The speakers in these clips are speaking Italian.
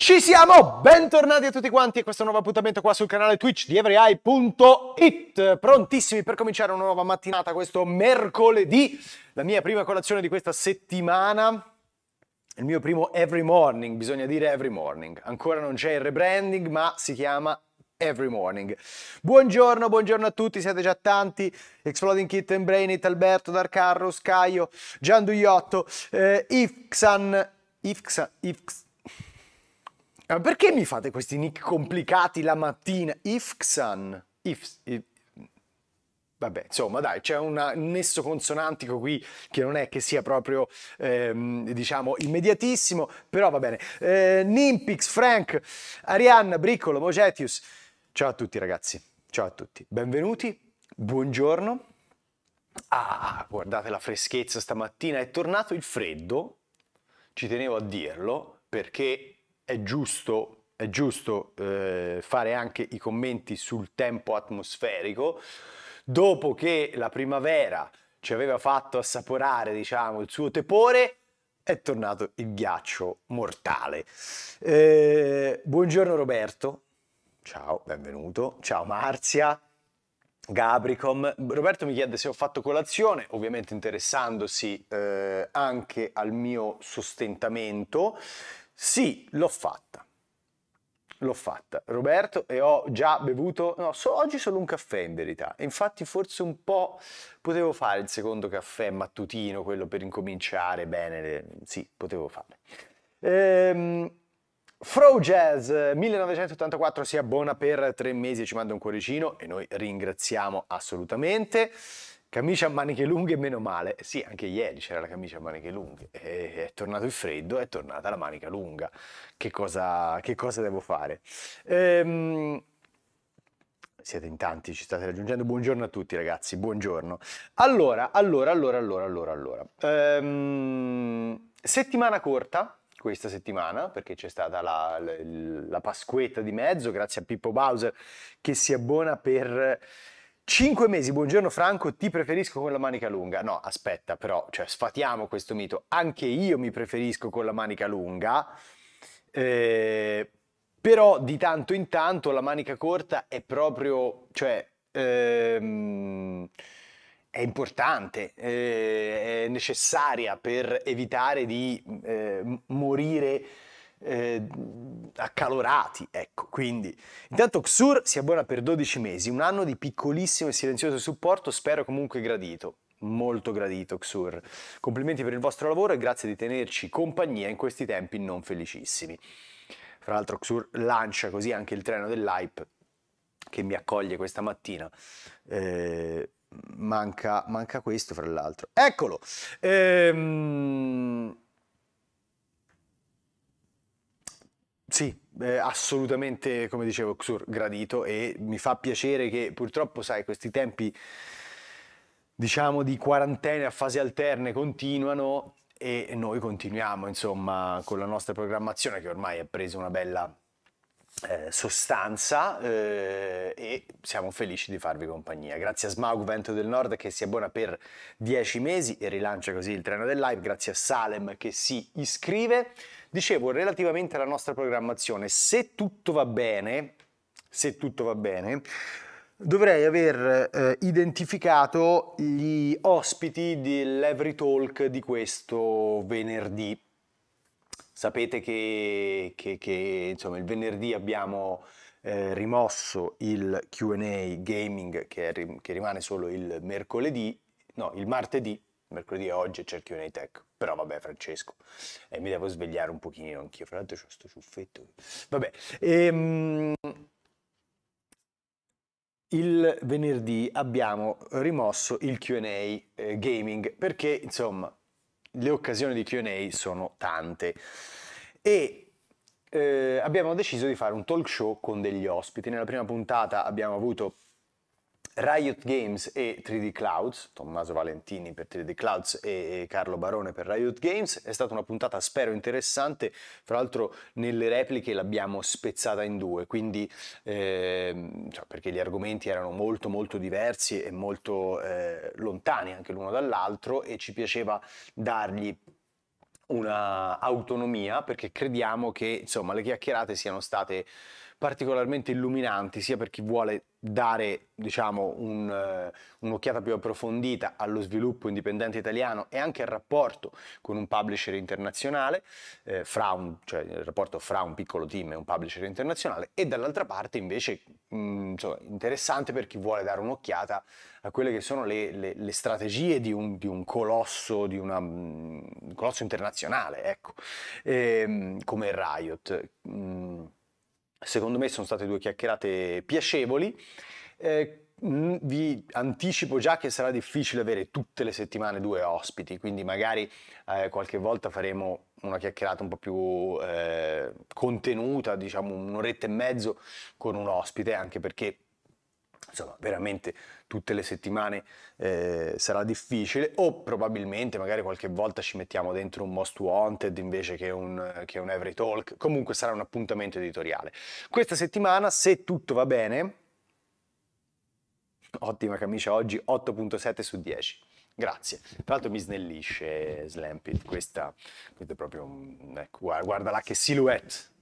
Ci siamo! Bentornati a tutti quanti a questo nuovo appuntamento qua sul canale Twitch di EveryEye.it Prontissimi per cominciare una nuova mattinata questo mercoledì La mia prima colazione di questa settimana Il mio primo every morning, bisogna dire every morning Ancora non c'è il rebranding ma si chiama Every morning. Buongiorno, buongiorno a tutti, siete già tanti. Exploding Kitten Brainit, Alberto, Darcarro, Scaio, Gianduiotto, eh, Ifxan, Ifxan, Ifxan, ma eh, perché mi fate questi nick complicati la mattina? Ifxan. Ifs, if, Vabbè, insomma, dai, c'è un nesso consonantico qui che non è che sia proprio, ehm, diciamo, immediatissimo, però va bene. Eh, Nimpix, Frank, Arianna, Briccolo, Mogetius. Ciao a tutti ragazzi, ciao a tutti. Benvenuti, buongiorno. Ah, guardate la freschezza stamattina, è tornato il freddo, ci tenevo a dirlo, perché è giusto, è giusto eh, fare anche i commenti sul tempo atmosferico, dopo che la primavera ci aveva fatto assaporare diciamo, il suo tepore, è tornato il ghiaccio mortale. Eh, buongiorno Roberto, ciao, benvenuto, ciao Marzia, Gabricom. Roberto mi chiede se ho fatto colazione, ovviamente interessandosi eh, anche al mio sostentamento. Sì, l'ho fatta. L'ho fatta, Roberto, e ho già bevuto, no, so, oggi solo un caffè in verità, infatti forse un po' potevo fare il secondo caffè mattutino, quello per incominciare bene, le... sì, potevo fare. Ehm, Fro Jazz 1984 si abbona per tre mesi e ci manda un cuoricino e noi ringraziamo assolutamente. Camicia a maniche lunghe, meno male. Sì, anche ieri c'era la camicia a maniche lunghe. Eh, è tornato il freddo, è tornata la manica lunga. Che cosa, che cosa devo fare? Ehm siete in tanti, ci state raggiungendo. Buongiorno a tutti, ragazzi. Buongiorno. Allora, allora, allora, allora, allora, allora. Ehm, settimana corta questa settimana perché c'è stata la, la, la Pasquetta di mezzo, grazie a Pippo Bowser che si abbona per 5 mesi, buongiorno Franco, ti preferisco con la manica lunga. No, aspetta però, cioè sfatiamo questo mito. Anche io mi preferisco con la manica lunga, eh, però di tanto in tanto la manica corta è proprio, cioè, ehm, è importante, eh, è necessaria per evitare di eh, morire eh, accalorati, ecco, quindi intanto Xur si abbona per 12 mesi, un anno di piccolissimo e silenzioso supporto, spero comunque gradito. Molto gradito Xur. Complimenti per il vostro lavoro e grazie di tenerci compagnia in questi tempi non felicissimi. Fra l'altro Xur lancia così anche il treno dell'hype che mi accoglie questa mattina. Eh, manca, manca questo, fra l'altro. Eccolo! Ehm Sì, eh, assolutamente, come dicevo, Xur, gradito e mi fa piacere che purtroppo, sai, questi tempi diciamo di quarantena a fasi alterne continuano e noi continuiamo, insomma, con la nostra programmazione che ormai ha preso una bella eh, sostanza eh, e siamo felici di farvi compagnia. Grazie a Smaug Vento del Nord che si abbona per dieci mesi e rilancia così il treno del live, grazie a Salem che si iscrive. Dicevo, relativamente alla nostra programmazione, se tutto va bene, se tutto va bene, dovrei aver eh, identificato gli ospiti dell'Every Talk di questo venerdì. Sapete che, che, che insomma, il venerdì abbiamo eh, rimosso il QA Gaming che, è, che rimane solo il mercoledì, no, il martedì mercoledì è oggi e cerchi una tech. Però vabbè, Francesco, eh, mi devo svegliare un pochino anch'io. Fra l'altro, c'ho sto ciuffetto. Vabbè, ehm, il venerdì abbiamo rimosso il QA eh, gaming perché insomma le occasioni di QA sono tante e eh, abbiamo deciso di fare un talk show con degli ospiti. Nella prima puntata abbiamo avuto Riot Games e 3D Clouds, Tommaso Valentini per 3D Clouds e Carlo Barone per Riot Games. È stata una puntata spero interessante, fra l'altro nelle repliche l'abbiamo spezzata in due, quindi eh, cioè perché gli argomenti erano molto molto diversi e molto eh, lontani anche l'uno dall'altro e ci piaceva dargli una autonomia perché crediamo che insomma le chiacchierate siano state particolarmente illuminanti sia per chi vuole dare diciamo, un, eh, un'occhiata più approfondita allo sviluppo indipendente italiano e anche al rapporto con un publisher internazionale, eh, un, cioè il rapporto fra un piccolo team e un publisher internazionale, e dall'altra parte invece mh, mm, insomma, interessante per chi vuole dare un'occhiata a quelle che sono le, le, le strategie di un, di un, colosso, di una, mh, mm, un colosso internazionale, ecco, e, ehm, mh, come Riot. Mh, mm. Secondo me sono state due chiacchierate piacevoli. Eh, mm, vi anticipo già che sarà difficile avere tutte le settimane due ospiti, quindi magari eh, qualche volta faremo una chiacchierata un po' più eh, contenuta, diciamo un'oretta e mezzo con un ospite, anche perché insomma veramente tutte le settimane eh, sarà difficile o probabilmente magari qualche volta ci mettiamo dentro un Most Wanted invece che un, che un Every Talk, comunque sarà un appuntamento editoriale. Questa settimana, se tutto va bene, ottima camicia oggi, 8.7 su 10. Grazie. Tra l'altro mi snellisce Slampit, questa, questa, è proprio, ecco, guarda là che silhouette.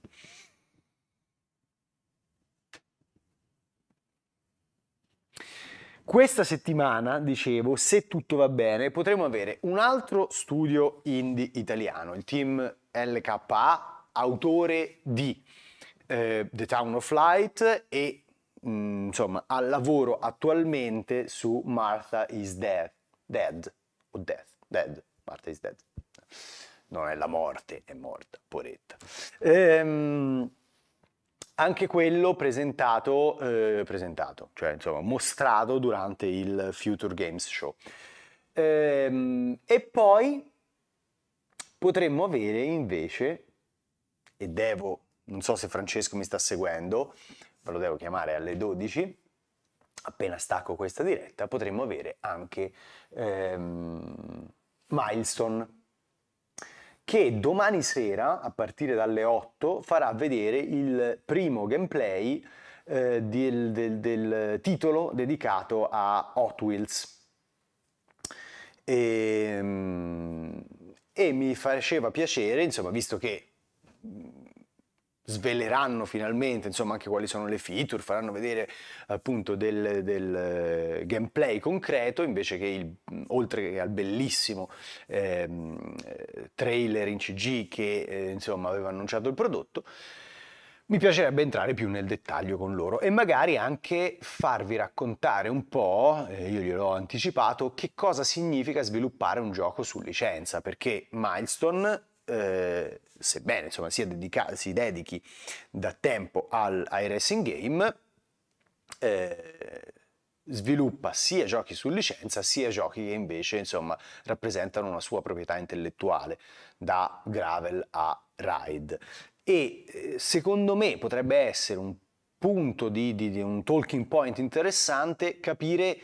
Questa settimana, dicevo, se tutto va bene, potremo avere un altro studio indie italiano, il team LKA, autore di eh, The Town of Light e mm, insomma al lavoro attualmente su Martha is Dead, Dead o Death, Dead, Martha is Dead. Non è la morte, è morta, poretta. Ehm, anche quello presentato, eh, presentato cioè insomma, mostrato durante il Future Games Show. Ehm, e poi potremmo avere invece, e devo, non so se Francesco mi sta seguendo, ma lo devo chiamare alle 12, appena stacco questa diretta, potremmo avere anche ehm, Milestone che domani sera, a partire dalle 8, farà vedere il primo gameplay eh, del, del, del, titolo dedicato a Hot Wheels. E, ehm, e mi faceva piacere, insomma, visto che sveleranno finalmente insomma anche quali sono le feature, faranno vedere appunto del, del eh, gameplay concreto invece che il, oltre che al bellissimo eh, trailer in CG che eh, insomma aveva annunciato il prodotto. Mi piacerebbe entrare più nel dettaglio con loro e magari anche farvi raccontare un po', eh, io glielo anticipato, che cosa significa sviluppare un gioco su licenza, perché Milestone eh, sebbene insomma, dedica- si dedichi da tempo al, ai racing game, eh, sviluppa sia giochi su licenza sia giochi che invece insomma, rappresentano una sua proprietà intellettuale, da gravel a ride. E eh, secondo me potrebbe essere un punto di, di, di un talking point interessante capire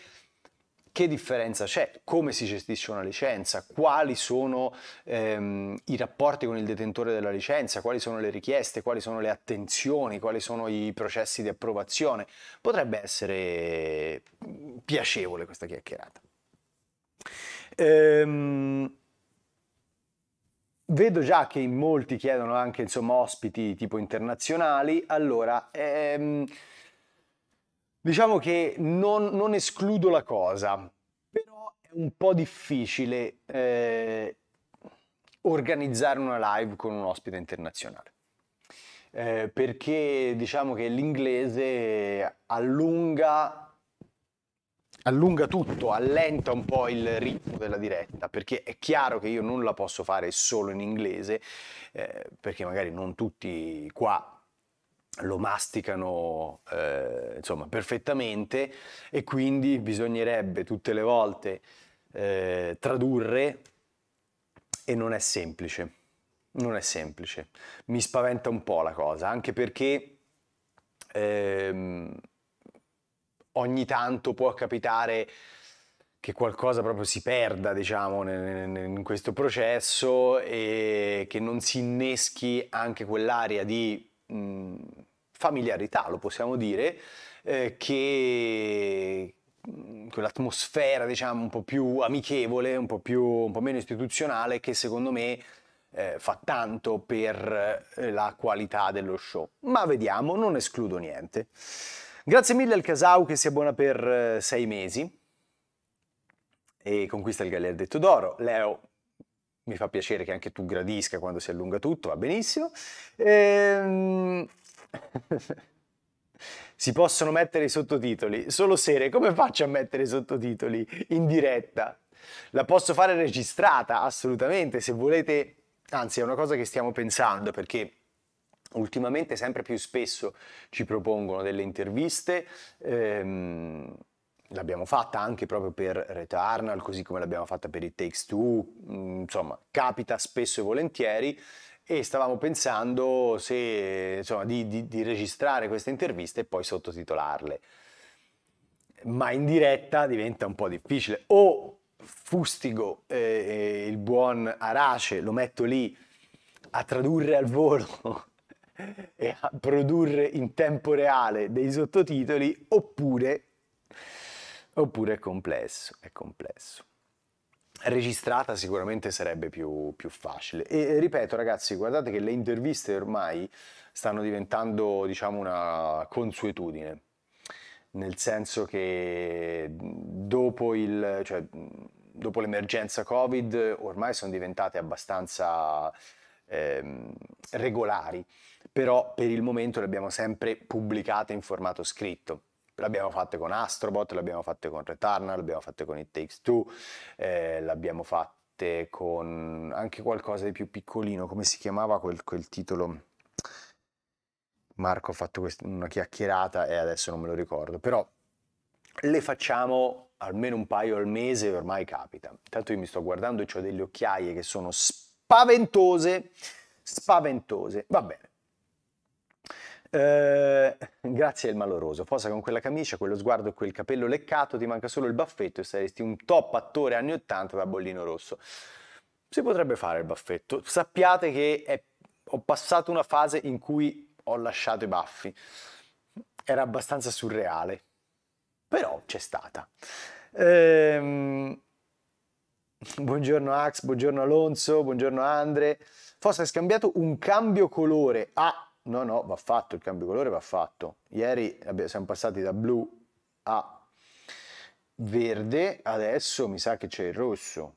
che differenza c'è, come si gestisce una licenza, quali sono ehm, i rapporti con il detentore della licenza, quali sono le richieste, quali sono le attenzioni, quali sono i processi di approvazione. Potrebbe essere mm, piacevole questa chiacchierata. Ehm... Vedo già che in molti chiedono anche insomma, ospiti tipo internazionali, allora ehm, Diciamo che non, non escludo la cosa, però è un po' difficile eh, organizzare una live con un ospite internazionale. Eh, perché diciamo che l'inglese allunga allunga tutto, allenta un po' il ritmo della diretta, perché è chiaro che io non la posso fare solo in inglese, eh, perché magari non tutti qua lo masticano eh, insomma, perfettamente e quindi bisognerebbe tutte le volte eh, tradurre e non è semplice, non è semplice. Mi spaventa un po' la cosa, anche perché ehm, ogni tanto può capitare che qualcosa proprio si perda, diciamo, in questo processo e che non si inneschi anche quell'area di mh, mm, familiarità, lo possiamo dire, eh, che mm, quell'atmosfera diciamo un po' più amichevole, un po', più, un po meno istituzionale che secondo me eh, fa tanto per eh, la qualità dello show. Ma vediamo, non escludo niente. Grazie mille al Casau che si abbona per eh, sei mesi e conquista il Galliardetto d'Oro. Leo mi fa piacere che anche tu gradisca quando si allunga tutto, va benissimo. Ehm... si possono mettere i sottotitoli, solo sere, come faccio a mettere i sottotitoli in diretta? La posso fare registrata, assolutamente, se volete, anzi è una cosa che stiamo pensando perché ultimamente sempre più spesso ci propongono delle interviste. Ehm l'abbiamo fatta anche proprio per Returnal, così come l'abbiamo fatta per i Takes Two, mm, insomma, capita spesso e volentieri e stavamo pensando se, insomma, di, di, di registrare queste interviste e poi sottotitolarle. Ma in diretta diventa un po' difficile. O fustigo eh, il buon Arace, lo metto lì a tradurre al volo e a produrre in tempo reale dei sottotitoli, oppure oppure è complesso, è complesso. Registrata sicuramente sarebbe più, più facile. E ripeto ragazzi, guardate che le interviste ormai stanno diventando diciamo una consuetudine, nel senso che dopo il... Cioè, dopo l'emergenza Covid ormai sono diventate abbastanza eh, regolari, però per il momento le abbiamo sempre pubblicate in formato scritto. L'abbiamo fatte con Astrobot, l'abbiamo fatte con Returnal, l'abbiamo fatte con It Takes Two, eh, l'abbiamo fatte con anche qualcosa di più piccolino, come si chiamava quel, quel titolo? Marco ha fatto quest- una chiacchierata e adesso non me lo ricordo, però le facciamo almeno un paio al mese, e ormai capita. Intanto io mi sto guardando e ho delle occhiaie che sono spaventose, spaventose, va bene. Eh, grazie al maloroso. Posa con quella camicia, quello sguardo e quel capello leccato, ti manca solo il baffetto e saresti un top attore anni 80 da bollino rosso. Si potrebbe fare il baffetto. Sappiate che è, ho passato una fase in cui ho lasciato i baffi. Era abbastanza surreale, però c'è stata. Ehm... Buongiorno Ax, buongiorno Alonso, buongiorno Andre. Fossa, hai scambiato un cambio colore a No, no, va fatto, il cambio colore va fatto. Ieri siamo passati da blu a verde, adesso mi sa che c'è il rosso.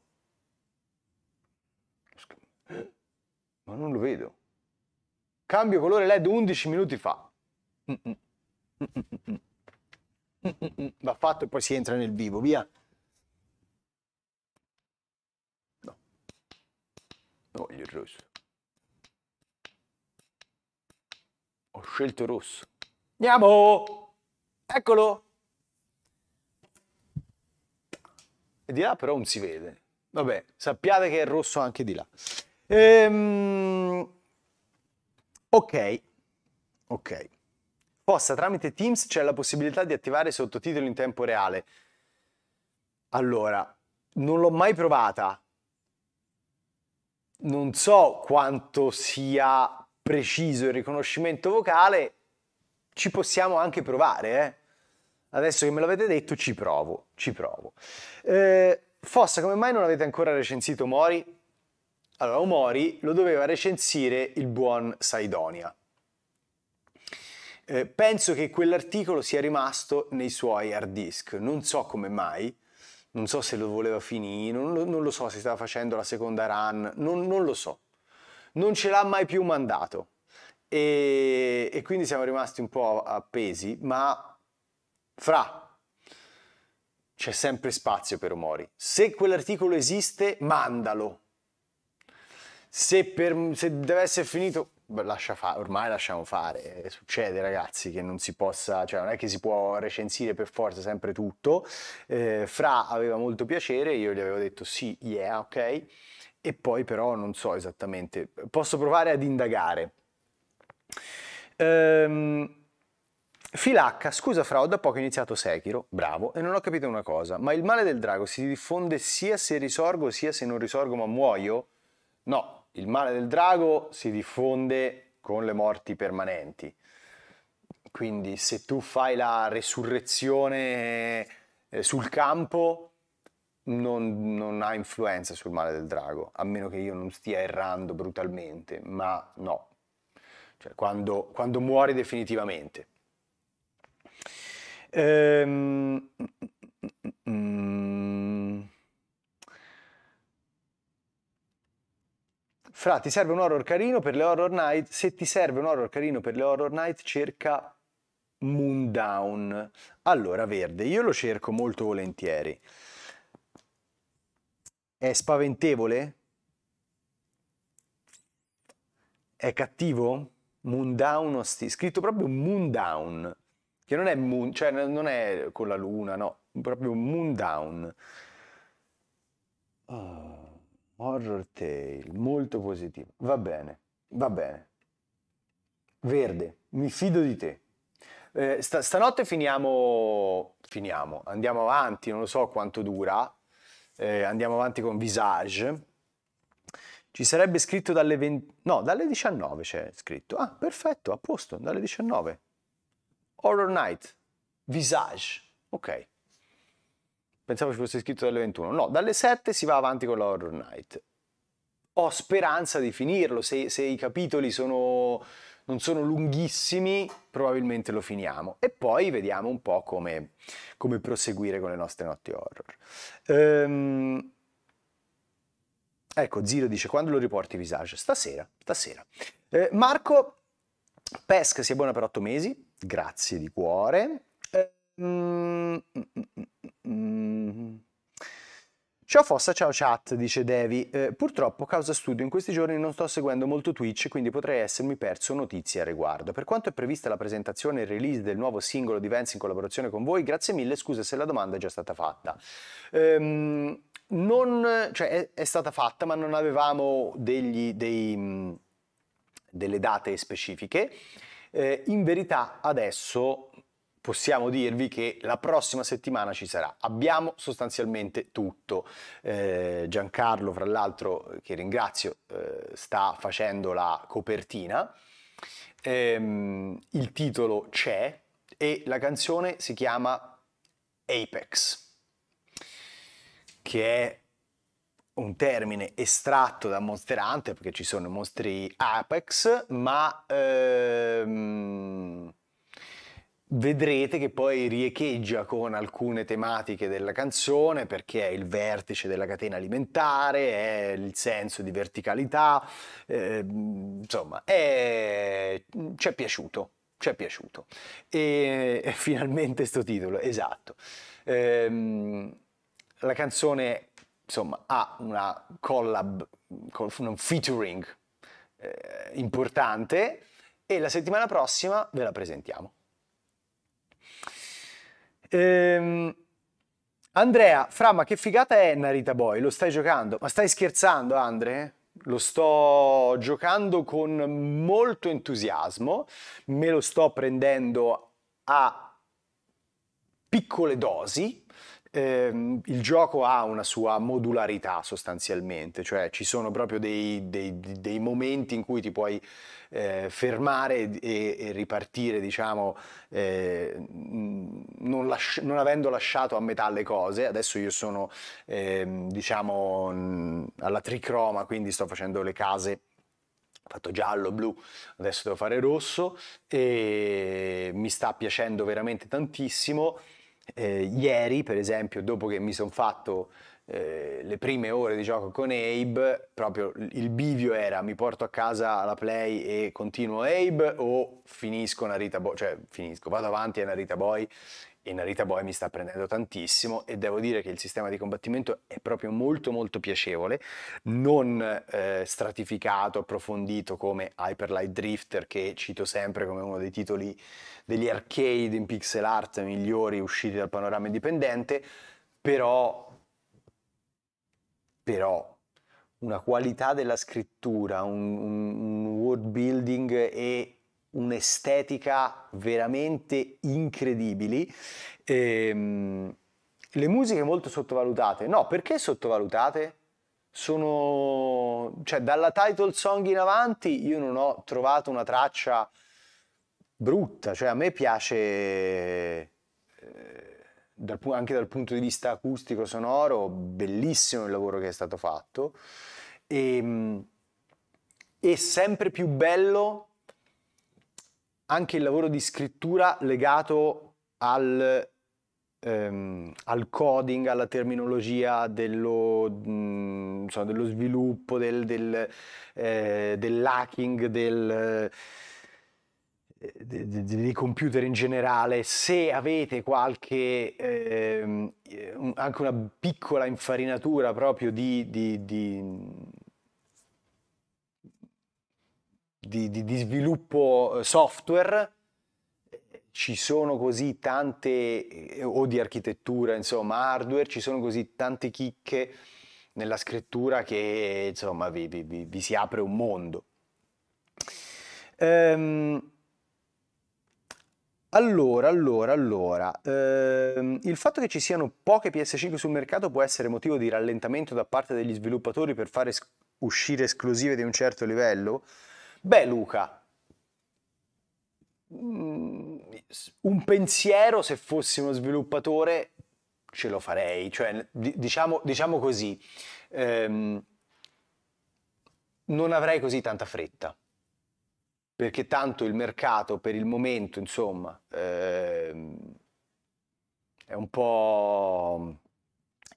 Ma non lo vedo. Cambio colore LED 11 minuti fa. Va fatto e poi si entra nel vivo, via. No. Voglio il rosso. Ho scelto il rosso. Andiamo! Eccolo! E di là però non si vede. Vabbè, sappiate che è rosso anche di là. Ehm... Ok, ok. Posta tramite Teams c'è la possibilità di attivare sottotitoli in tempo reale. Allora, non l'ho mai provata. Non so quanto sia preciso il riconoscimento vocale, ci possiamo anche provare. Eh? Adesso che me l'avete detto, ci provo, ci provo. Eh, Fossa, come mai non avete ancora recensito Mori? Allora, Mori lo doveva recensire il buon Saidonia. Eh, penso che quell'articolo sia rimasto nei suoi hard disk, non so come mai, non so se lo voleva finire, non lo, non lo so se stava facendo la seconda run, non, non lo so non ce l'ha mai più mandato. E, e quindi siamo rimasti un po' appesi, ma fra c'è sempre spazio per Omori. Se quell'articolo esiste, mandalo. Se, per, se deve essere finito, lascia fa, ormai lasciamo fare. Eh, succede, ragazzi, che non si possa, cioè non è che si può recensire per forza sempre tutto. Eh, Fra aveva molto piacere, io gli avevo detto sì, yeah, ok e poi però non so esattamente, posso provare ad indagare. Ehm, Filacca, scusa Fra, ho da poco iniziato Sekiro, bravo, e non ho capito una cosa, ma il male del drago si diffonde sia se risorgo sia se non risorgo ma muoio? No, il male del drago si diffonde con le morti permanenti. Quindi se tu fai la resurrezione eh, sul campo, non, non ha influenza sul male del drago, a meno che io non stia errando brutalmente, ma no, cioè quando, quando muori definitivamente. Ehm, Fra, ti serve un horror carino per le horror night? Se ti serve un horror carino per le horror night, cerca Moondown. Allora, verde, io lo cerco molto volentieri. È spaventevole? È cattivo? Moondown Hostility. Scritto proprio Moondown. Che non è moon, cioè non è con la luna, no. Proprio Moondown. Oh, horror Tale. Molto positivo. Va bene, va bene. Verde, mi fido di te. Eh, sta, stanotte finiamo, finiamo, andiamo avanti, non lo so quanto dura, eh, andiamo avanti con Visage, ci sarebbe scritto dalle 20... No, dalle 19 c'è scritto. Ah, perfetto, a posto, dalle 19. Horror Night, Visage, ok. Pensavo ci fosse scritto dalle 21. No, dalle 7 si va avanti con l'Horror Night. Ho speranza di finirlo, se, se i capitoli sono non sono lunghissimi, probabilmente lo finiamo. E poi vediamo un po' come, come proseguire con le nostre notti horror. Ehm... Ecco, Ziro dice, quando lo riporti Visage? Stasera, stasera. Eh, Marco, pesca sia buona per otto mesi, grazie di cuore. Eh, mm, mm, mm, Ciao Fossa, ciao chat, dice Devi. Eh, purtroppo, causa studio, in questi giorni non sto seguendo molto Twitch, quindi potrei essermi perso notizie a riguardo. Per quanto è prevista la presentazione e il release del nuovo singolo di Vance in collaborazione con voi, grazie mille, scusa se la domanda è già stata fatta. Ehm, non, cioè, è, è, stata fatta, ma non avevamo degli, dei, mm, delle date specifiche. Eh, in verità, adesso possiamo dirvi che la prossima settimana ci sarà. Abbiamo sostanzialmente tutto. Eh, Giancarlo, fra l'altro, che ringrazio, eh, sta facendo la copertina. Eh, il titolo c'è e la canzone si chiama Apex, che è un termine estratto da Monster Hunter, perché ci sono mostri Apex, ma... Ehm, vedrete che poi riecheggia con alcune tematiche della canzone perché è il vertice della catena alimentare, è il senso di verticalità, eh, insomma, è... ci è piaciuto, ci è piaciuto. E, e finalmente sto titolo, esatto. Ehm, la canzone, insomma, ha una collab, un featuring eh, importante e la settimana prossima ve la presentiamo. Ehm, Andrea, fra, ma che figata è Narita Boy? Lo stai giocando? Ma stai scherzando, Andre? Lo sto giocando con molto entusiasmo, me lo sto prendendo a piccole dosi, ehm, il gioco ha una sua modularità sostanzialmente, cioè ci sono proprio dei, dei, dei momenti in cui ti puoi eh, fermare e, e, ripartire, diciamo, eh, non, lasci- non, avendo lasciato a metà le cose. Adesso io sono, ehm, diciamo, mm, alla tricroma, quindi sto facendo le case ho fatto giallo, blu, adesso devo fare rosso e mi sta piacendo veramente tantissimo. Eh, ieri, per esempio, dopo che mi sono fatto eh, le prime ore di gioco con Abe, proprio il bivio era mi porto a casa la play e continuo Abe o finisco una Rita Boy, cioè finisco, vado avanti a Rita Boy e Narita Boy mi sta prendendo tantissimo e devo dire che il sistema di combattimento è proprio molto molto piacevole, non eh, stratificato, approfondito come Hyper Light Drifter che cito sempre come uno dei titoli degli arcade in pixel art migliori usciti dal panorama indipendente, però, però una qualità della scrittura, un, un world building e un'estetica veramente incredibili. Ehm, le musiche molto sottovalutate. No, perché sottovalutate? Sono... cioè dalla title song in avanti io non ho trovato una traccia brutta, cioè a me piace eh, dal, anche dal punto di vista acustico sonoro, bellissimo il lavoro che è stato fatto e, ehm, e sempre più bello anche il lavoro di scrittura legato al, ehm, al coding, alla terminologia dello, mh, mm, insomma, dello sviluppo, del, del, eh, dell'hacking, del, eh, de, dei computer in generale. Se avete qualche, ehm, anche una piccola infarinatura proprio di, di, di di, di, di sviluppo eh, software ci sono così tante, eh, o di architettura, insomma, hardware, ci sono così tante chicche nella scrittura che, insomma, vi, vi, vi si apre un mondo. Ehm, allora, allora, allora, ehm, il fatto che ci siano poche PS5 sul mercato può essere motivo di rallentamento da parte degli sviluppatori per fare uscire esclusive di un certo livello? Beh Luca, mm, un pensiero se fossi uno sviluppatore ce lo farei, cioè diciamo, diciamo così, ehm, non avrei così tanta fretta, perché tanto il mercato per il momento, insomma, ehm, è un po'...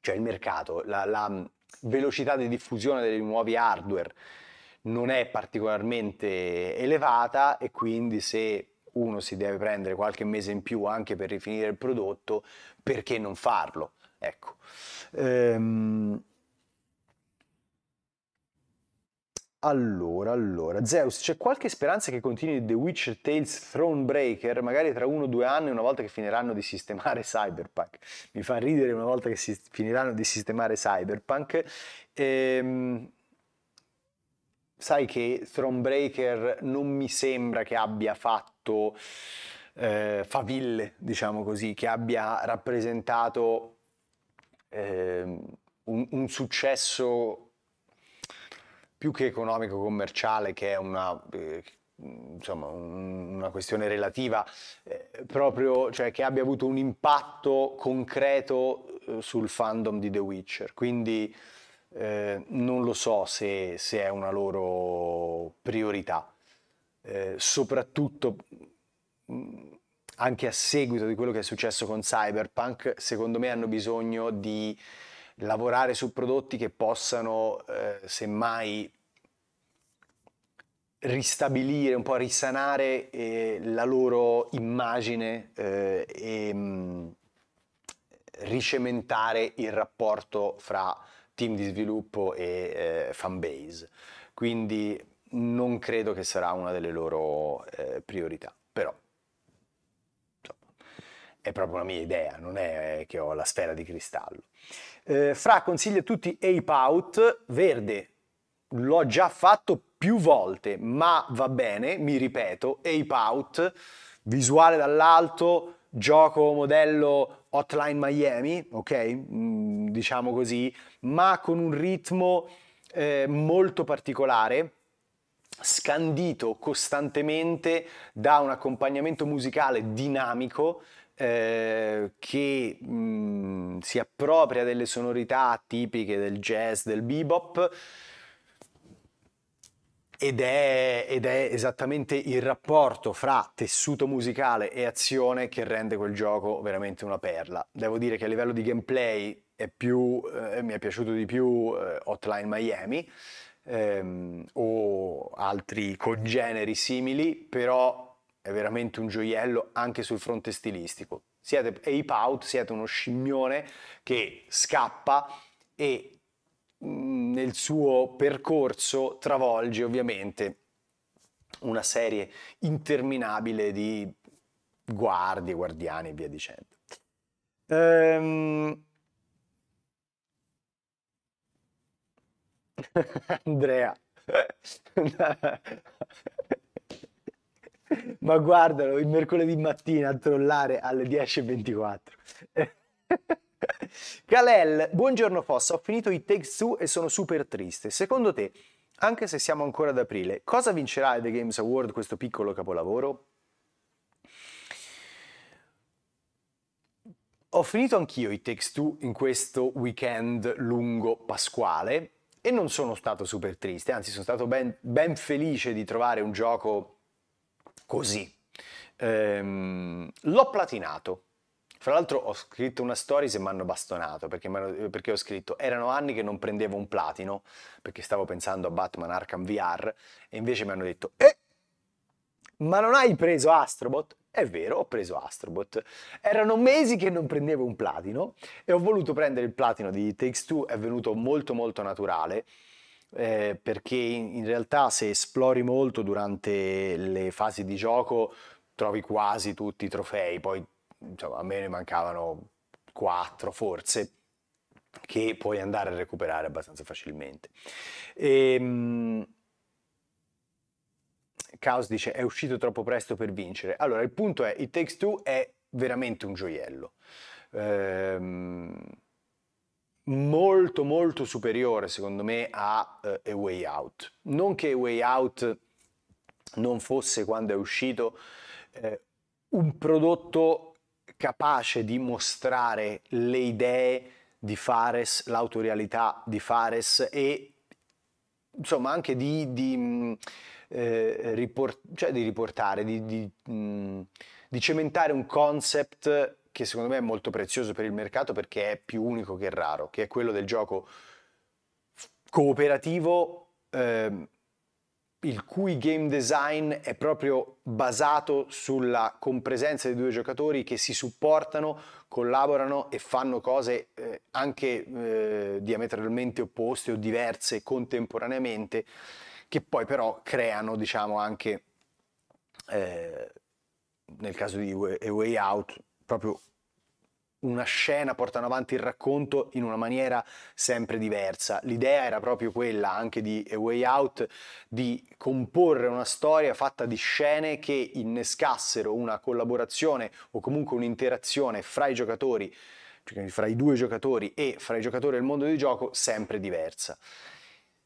cioè il mercato, la, la velocità di diffusione dei nuovi hardware, non è particolarmente elevata e quindi se uno si deve prendere qualche mese in più anche per rifinire il prodotto, perché non farlo? Ecco. Ehm... Allora, allora, Zeus, c'è qualche speranza che continui The Witcher Tales Thronebreaker, magari tra uno o due anni, una volta che finiranno di sistemare Cyberpunk? Mi fa ridere una volta che si finiranno di sistemare Cyberpunk. Ehm sai che Thronebreaker non mi sembra che abbia fatto eh, faville, diciamo così, che abbia rappresentato eh, un, un successo più che economico-commerciale, che è una, eh, insomma, un, una questione relativa, eh, proprio, cioè, che abbia avuto un impatto concreto eh, sul fandom di The Witcher. Quindi eh, non lo so se, se, è una loro priorità, eh, soprattutto mm, anche a seguito di quello che è successo con Cyberpunk, secondo me hanno bisogno di lavorare su prodotti che possano eh, semmai ristabilire, un po' risanare eh, la loro immagine eh, e mh, mm, ricementare il rapporto fra team di sviluppo e eh, fan base, quindi non credo che sarà una delle loro eh, priorità, però è proprio una mia idea, non è eh, che ho la sfera di cristallo. Eh, Fra consiglio a tutti Ape Out, verde, l'ho già fatto più volte, ma va bene, mi ripeto, Ape Out, visuale dall'alto, gioco modello Hotline Miami, ok? Mm, diciamo così, ma con un ritmo eh, molto particolare scandito costantemente da un accompagnamento musicale dinamico eh, che mh, mm, si appropria delle sonorità tipiche del jazz, del bebop. Ed è, ed è, esattamente il rapporto fra tessuto musicale e azione che rende quel gioco veramente una perla. Devo dire che a livello di gameplay più, eh, mi è piaciuto di più eh, Hotline Miami ehm, o altri congeneri simili, però è veramente un gioiello anche sul fronte stilistico. Siete Ape Out, siete uno scimmione che scappa e mh, mm, nel suo percorso travolge ovviamente una serie interminabile di guardie, guardiani e via dicendo. Ehm, Andrea. Ma guardalo, il mercoledì mattina a trollare alle 10.24. Galel, buongiorno Fossa, ho finito i Takes 2 e sono super triste. Secondo te, anche se siamo ancora ad aprile, cosa vincerà ai The Games Award questo piccolo capolavoro? Ho finito anch'io i Takes 2 in questo weekend lungo pasquale e non sono stato super triste, anzi sono stato ben, ben felice di trovare un gioco così. Ehm, l'ho platinato. Fra l'altro ho scritto una story se mi hanno bastonato, perché, perché, ho scritto erano anni che non prendevo un platino, perché stavo pensando a Batman Arkham VR, e invece mi hanno detto eh, ma non hai preso Astrobot? È vero, ho preso Astrobot. Erano mesi che non prendevo un platino e ho voluto prendere il platino di Takes Two, è venuto molto molto naturale. Eh, perché in, in realtà se esplori molto durante le fasi di gioco trovi quasi tutti i trofei, poi insomma, a me ne mancavano quattro forse che puoi andare a recuperare abbastanza facilmente. E, ehm, Chaos dice è uscito troppo presto per vincere. Allora il punto è, It Takes Two è veramente un gioiello. Ehm, molto molto superiore secondo me a uh, A Way Out. Non che A Way Out non fosse quando è uscito eh, un prodotto capace di mostrare le idee di Fares, l'autorialità di Fares e insomma anche di, di eh, riport- cioè di riportare, di, di, mh, mm, di cementare un concept che secondo me è molto prezioso per il mercato perché è più unico che raro, che è quello del gioco cooperativo ehm, il cui game design è proprio basato sulla compresenza di due giocatori che si supportano, collaborano e fanno cose eh, anche eh, diametralmente opposte o diverse contemporaneamente che poi però creano, diciamo, anche eh, nel caso di A Way Out, proprio una scena, portano avanti il racconto in una maniera sempre diversa. L'idea era proprio quella anche di A Way Out di comporre una storia fatta di scene che innescassero una collaborazione o comunque un'interazione fra i giocatori, cioè fra i due giocatori e fra i giocatori e il mondo di gioco sempre diversa.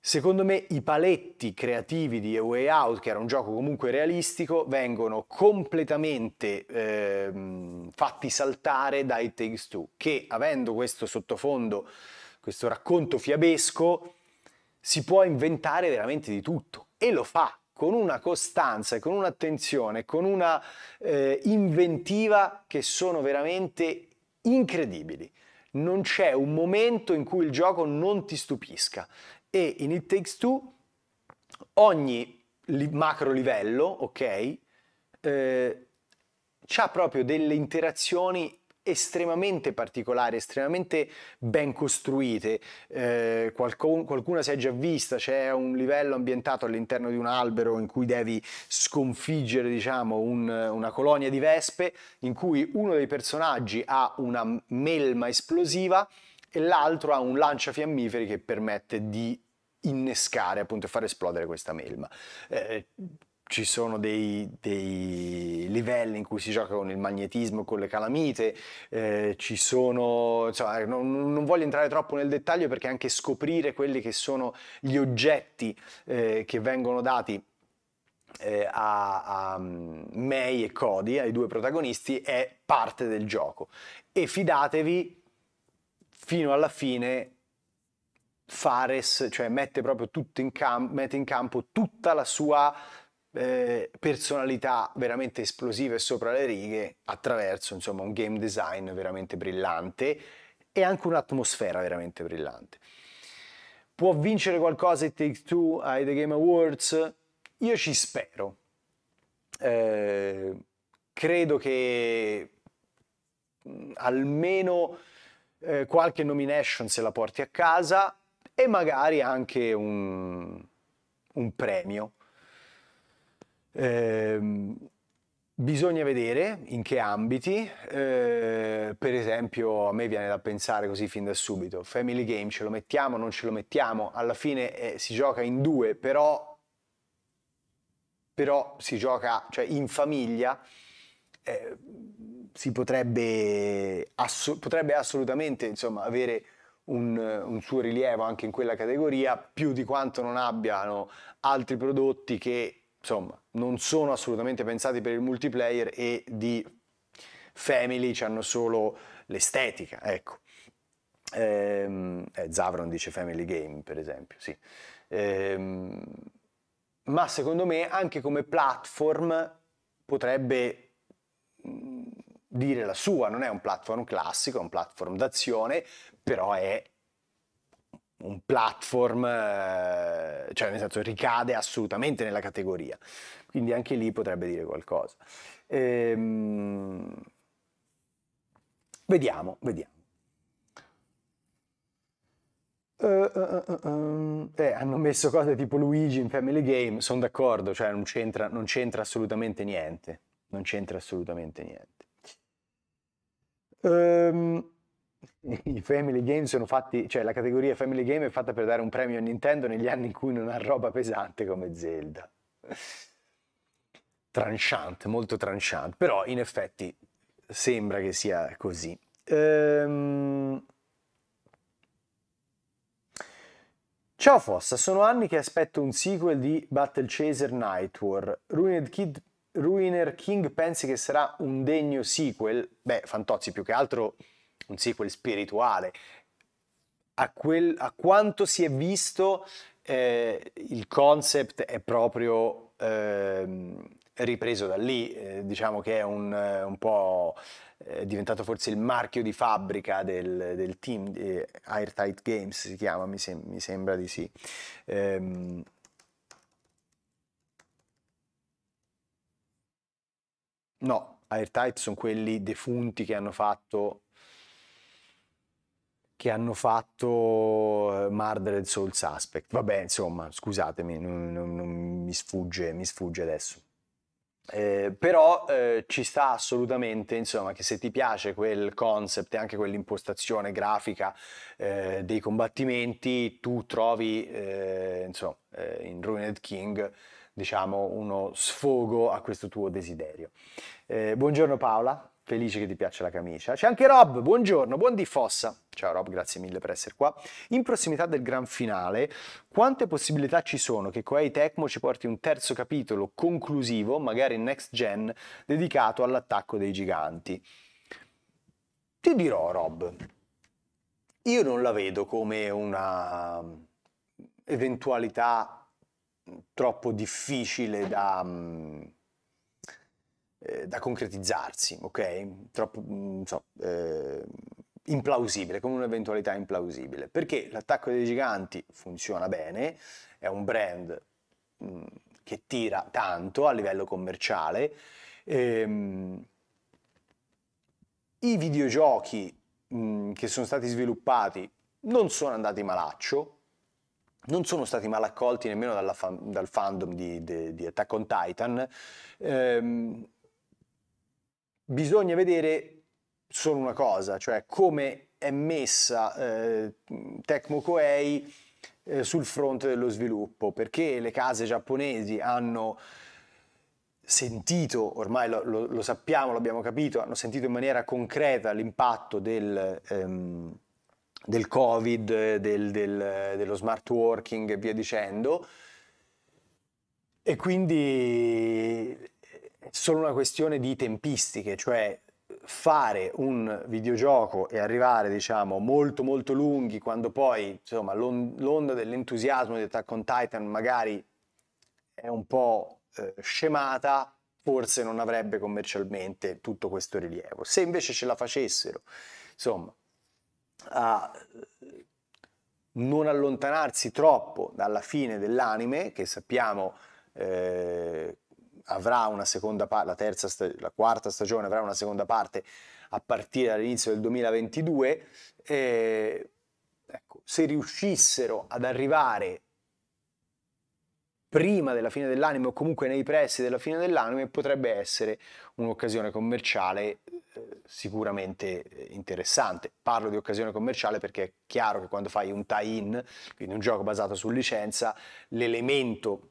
Secondo me i paletti creativi di A Way Out, che era un gioco comunque realistico, vengono completamente eh, fatti saltare da It Takes Two, che avendo questo sottofondo, questo racconto fiabesco, si può inventare veramente di tutto e lo fa con una costanza con un'attenzione, con una eh, inventiva che sono veramente incredibili non c'è un momento in cui il gioco non ti stupisca e in It Takes Two ogni li- macro livello, ok, eh, ha proprio delle interazioni estremamente particolari, estremamente ben costruite. Eh, qualcun, qualcuna si è già vista, c'è un livello ambientato all'interno di un albero in cui devi sconfiggere, diciamo, un, una colonia di vespe, in cui uno dei personaggi ha una melma esplosiva e l'altro ha un lanciafiammiferi che permette di innescare, appunto, e far esplodere questa melma. Eh, ci sono dei, dei, livelli in cui si gioca con il magnetismo, con le calamite, eh, ci sono, insomma, non, non, voglio entrare troppo nel dettaglio perché anche scoprire quelli che sono gli oggetti eh, che vengono dati eh, a, a mm, May e Cody, ai due protagonisti, è parte del gioco. E fidatevi, fino alla fine Fares, cioè mette proprio tutto in, campo, mette in campo tutta la sua eh, personalità veramente esplosiva e sopra le righe attraverso insomma un game design veramente brillante e anche un'atmosfera veramente brillante. Può vincere qualcosa i Take Two ai The Game Awards? Io ci spero. Eh, credo che mh, almeno eh, qualche nomination se la porti a casa e magari anche un, un premio. Eh, bisogna vedere in che ambiti, eh, per esempio a me viene da pensare così fin da subito, Family Game ce lo mettiamo, non ce lo mettiamo, alla fine eh, si gioca in due, però, però si gioca cioè, in famiglia eh, si potrebbe, ass- potrebbe assolutamente insomma, avere un, un, suo rilievo anche in quella categoria, più di quanto non abbiano altri prodotti che insomma, non sono assolutamente pensati per il multiplayer e di family hanno solo l'estetica. Ecco. Ehm, eh, Zavron dice family game per esempio, sì. Ehm, ma secondo me anche come platform potrebbe mm, dire la sua, non è un platform classico, è un platform d'azione, però è un platform, eh, cioè nel senso ricade assolutamente nella categoria, quindi anche lì potrebbe dire qualcosa. Ehm... Vediamo, vediamo. Uh, uh, uh, eh, hanno messo cose tipo Luigi in Family Game, sono d'accordo, cioè non c'entra, non c'entra assolutamente niente, non c'entra assolutamente niente. Um, i family game sono fatti, cioè la categoria family game è fatta per dare un premio a Nintendo negli anni in cui non ha roba pesante come Zelda. Tranchant, molto tranchant, però in effetti sembra che sia così. Ehm... Ciao Fossa, sono anni che aspetto un sequel di Battle Chaser Night War. Ruined Kid Ruiner King pensi che sarà un degno sequel? Beh, Fantozzi, più che altro un sequel spirituale. A, quel, a quanto si è visto, eh, il concept è proprio eh, ripreso da lì, eh, diciamo che è un, eh, un po' eh, diventato forse il marchio di fabbrica del, del team, Airtight Games si chiama, mi, sem- mi sembra di sì. Ehm, No, Airtight sono quelli defunti che hanno fatto che hanno fatto eh, Murdered Soul Suspect. Vabbè, insomma, scusatemi, non, non, non mi, sfugge, mi sfugge adesso. Eh, però eh, ci sta assolutamente, insomma, che se ti piace quel concept e anche quell'impostazione grafica eh, dei combattimenti, tu trovi, eh, insomma, eh, in Ruined King diciamo, uno sfogo a questo tuo desiderio. Eh, buongiorno Paola, felice che ti piaccia la camicia. C'è anche Rob, buongiorno, buon di Fossa. Ciao Rob, grazie mille per essere qua. In prossimità del gran finale, quante possibilità ci sono che Koei Tecmo ci porti un terzo capitolo conclusivo, magari next gen, dedicato all'attacco dei giganti? Ti dirò Rob, io non la vedo come una eventualità troppo difficile da, mm, eh, da concretizzarsi, ok? Troppo, mm, so, eh, implausibile, come un'eventualità implausibile. Perché l'attacco dei giganti funziona bene, è un brand mh, mm, che tira tanto a livello commerciale. Ehm, I videogiochi mh, che sono stati sviluppati non sono andati malaccio, non sono stati mal accolti nemmeno fan, dal fandom di, di, di, Attack on Titan. Ehm, bisogna vedere solo una cosa, cioè come è messa eh, Tecmo Koei eh, sul fronte dello sviluppo, perché le case giapponesi hanno sentito, ormai lo, lo, lo sappiamo, l'abbiamo capito, hanno sentito in maniera concreta l'impatto del... Ehm, del Covid, del, del, dello smart working e via dicendo. E quindi è solo una questione di tempistiche, cioè fare un videogioco e arrivare diciamo molto molto lunghi quando poi insomma l'on- l'onda dell'entusiasmo di Attack on Titan magari è un po' eh, scemata forse non avrebbe commercialmente tutto questo rilievo se invece ce la facessero insomma a non allontanarsi troppo dalla fine dell'anime, che sappiamo eh, avrà una seconda parte, la, terza sta- la quarta stagione avrà una seconda parte a partire dall'inizio del 2022, eh, ecco, se riuscissero ad arrivare prima della fine dell'anime o comunque nei pressi della fine dell'anime potrebbe essere un'occasione commerciale eh, sicuramente eh, interessante. Parlo di occasione commerciale perché è chiaro che quando fai un tie-in, quindi un gioco basato su licenza, l'elemento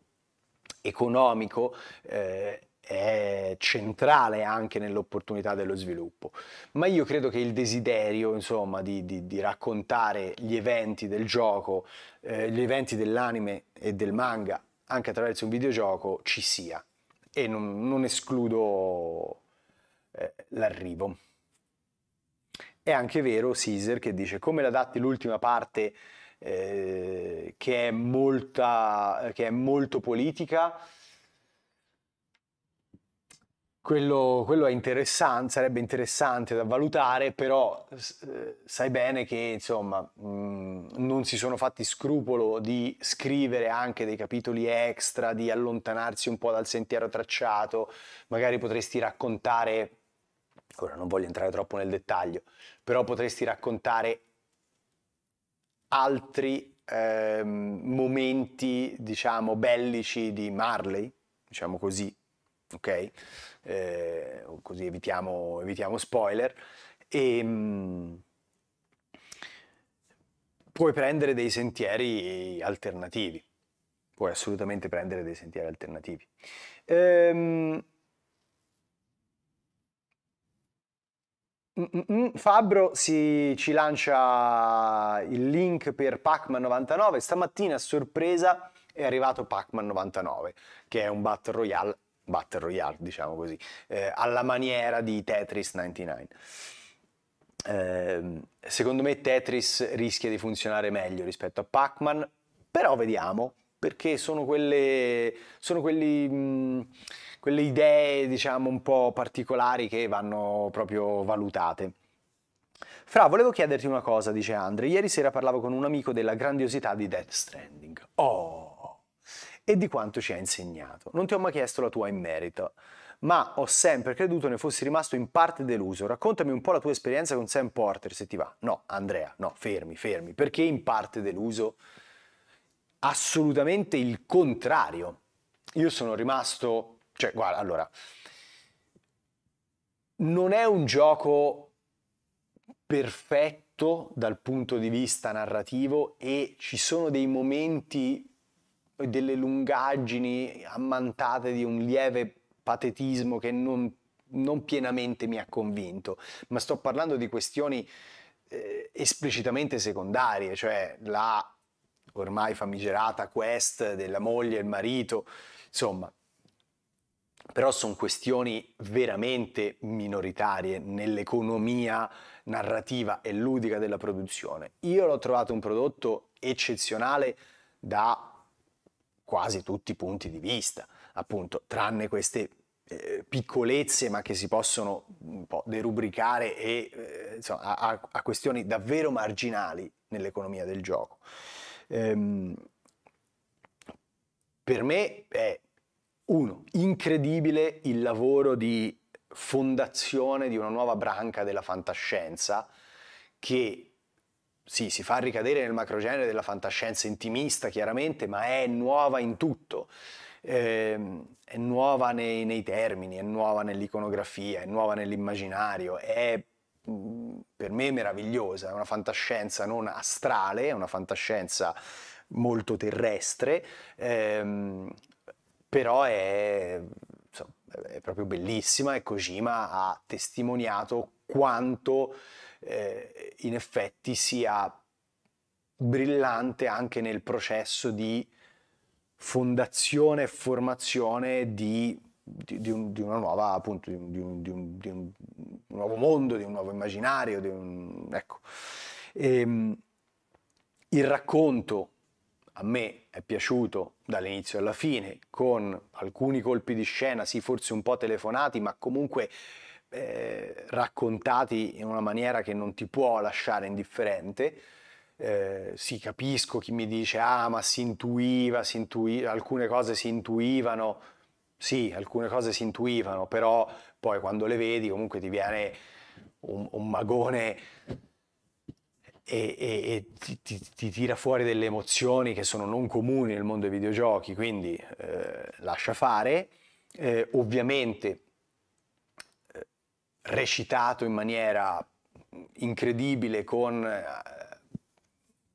economico eh, è centrale anche nell'opportunità dello sviluppo. Ma io credo che il desiderio, insomma, di, di, di raccontare gli eventi del gioco, eh, gli eventi dell'anime e del manga anche attraverso un videogioco ci sia e non, non escludo eh, l'arrivo. È anche vero Caesar che dice come l'adatti l'ultima parte eh, che, è molta, che è molto politica quello, quello, è interessante, sarebbe interessante da valutare, però eh, sai bene che insomma mh, mm, non si sono fatti scrupolo di scrivere anche dei capitoli extra, di allontanarsi un po' dal sentiero tracciato, magari potresti raccontare, ora non voglio entrare troppo nel dettaglio, però potresti raccontare altri eh, momenti, diciamo, bellici di Marley, diciamo così, ok? eh, così evitiamo, evitiamo spoiler. E, ehm, mh, puoi prendere dei sentieri alternativi, puoi assolutamente prendere dei sentieri alternativi. Ehm, mm, mm, mm, Fabbro si, ci lancia il link per Pac-Man 99. Stamattina, a sorpresa, è arrivato Pac-Man 99, che è un Battle Royale battle royale, diciamo così, eh, alla maniera di Tetris 99. Ehm, secondo me Tetris rischia di funzionare meglio rispetto a Pac-Man, però vediamo, perché sono quelle, sono quelli, mh, quelle idee, diciamo, un po' particolari che vanno proprio valutate. Fra, volevo chiederti una cosa, dice Andre. Ieri sera parlavo con un amico della grandiosità di Death Stranding. Oh! e di quanto ci ha insegnato. Non ti ho mai chiesto la tua in merito, ma ho sempre creduto ne fossi rimasto in parte deluso. Raccontami un po' la tua esperienza con Sam Porter, se ti va. No, Andrea, no, fermi, fermi. Perché in parte deluso? Assolutamente il contrario. Io sono rimasto... Cioè, guarda, allora... Non è un gioco perfetto dal punto di vista narrativo e ci sono dei momenti delle lungaggini ammantate di un lieve patetismo che non, non pienamente mi ha convinto, ma sto parlando di questioni eh, esplicitamente secondarie, cioè la ormai famigerata quest della moglie e il marito, insomma, però sono questioni veramente minoritarie nell'economia narrativa e ludica della produzione. Io l'ho trovato un prodotto eccezionale da quasi tutti i punti di vista, appunto, tranne queste eh, piccolezze ma che si possono un po' derubricare e, eh, insomma, a, a, questioni davvero marginali nell'economia del gioco. Ehm, per me è uno, incredibile il lavoro di fondazione di una nuova branca della fantascienza che sì, si fa ricadere nel macrogenere della fantascienza intimista, chiaramente, ma è nuova in tutto. Eh, è nuova nei, nei, termini, è nuova nell'iconografia, è nuova nell'immaginario, è mm, per me meravigliosa, è una fantascienza non astrale, è una fantascienza molto terrestre, ehm, però è, insomma, è proprio bellissima e Kojima ha testimoniato quanto eh, in effetti sia brillante anche nel processo di fondazione e formazione di, di, di, un, di una nuova, appunto, di un, un, un, nuovo mondo, di un nuovo immaginario, ecco. E, ehm, il racconto a me è piaciuto dall'inizio alla fine, con alcuni colpi di scena, sì forse un po' telefonati, ma comunque eh, raccontati in una maniera che non ti può lasciare indifferente. Eh, sì, capisco chi mi dice, ah, ma si intuiva, si intuiva, alcune cose si intuivano. Sì, alcune cose si intuivano, però poi quando le vedi comunque ti viene un, un magone e, e, e ti, ti, ti, tira fuori delle emozioni che sono non comuni nel mondo dei videogiochi, quindi eh, lascia fare. Eh, ovviamente recitato in maniera incredibile con eh,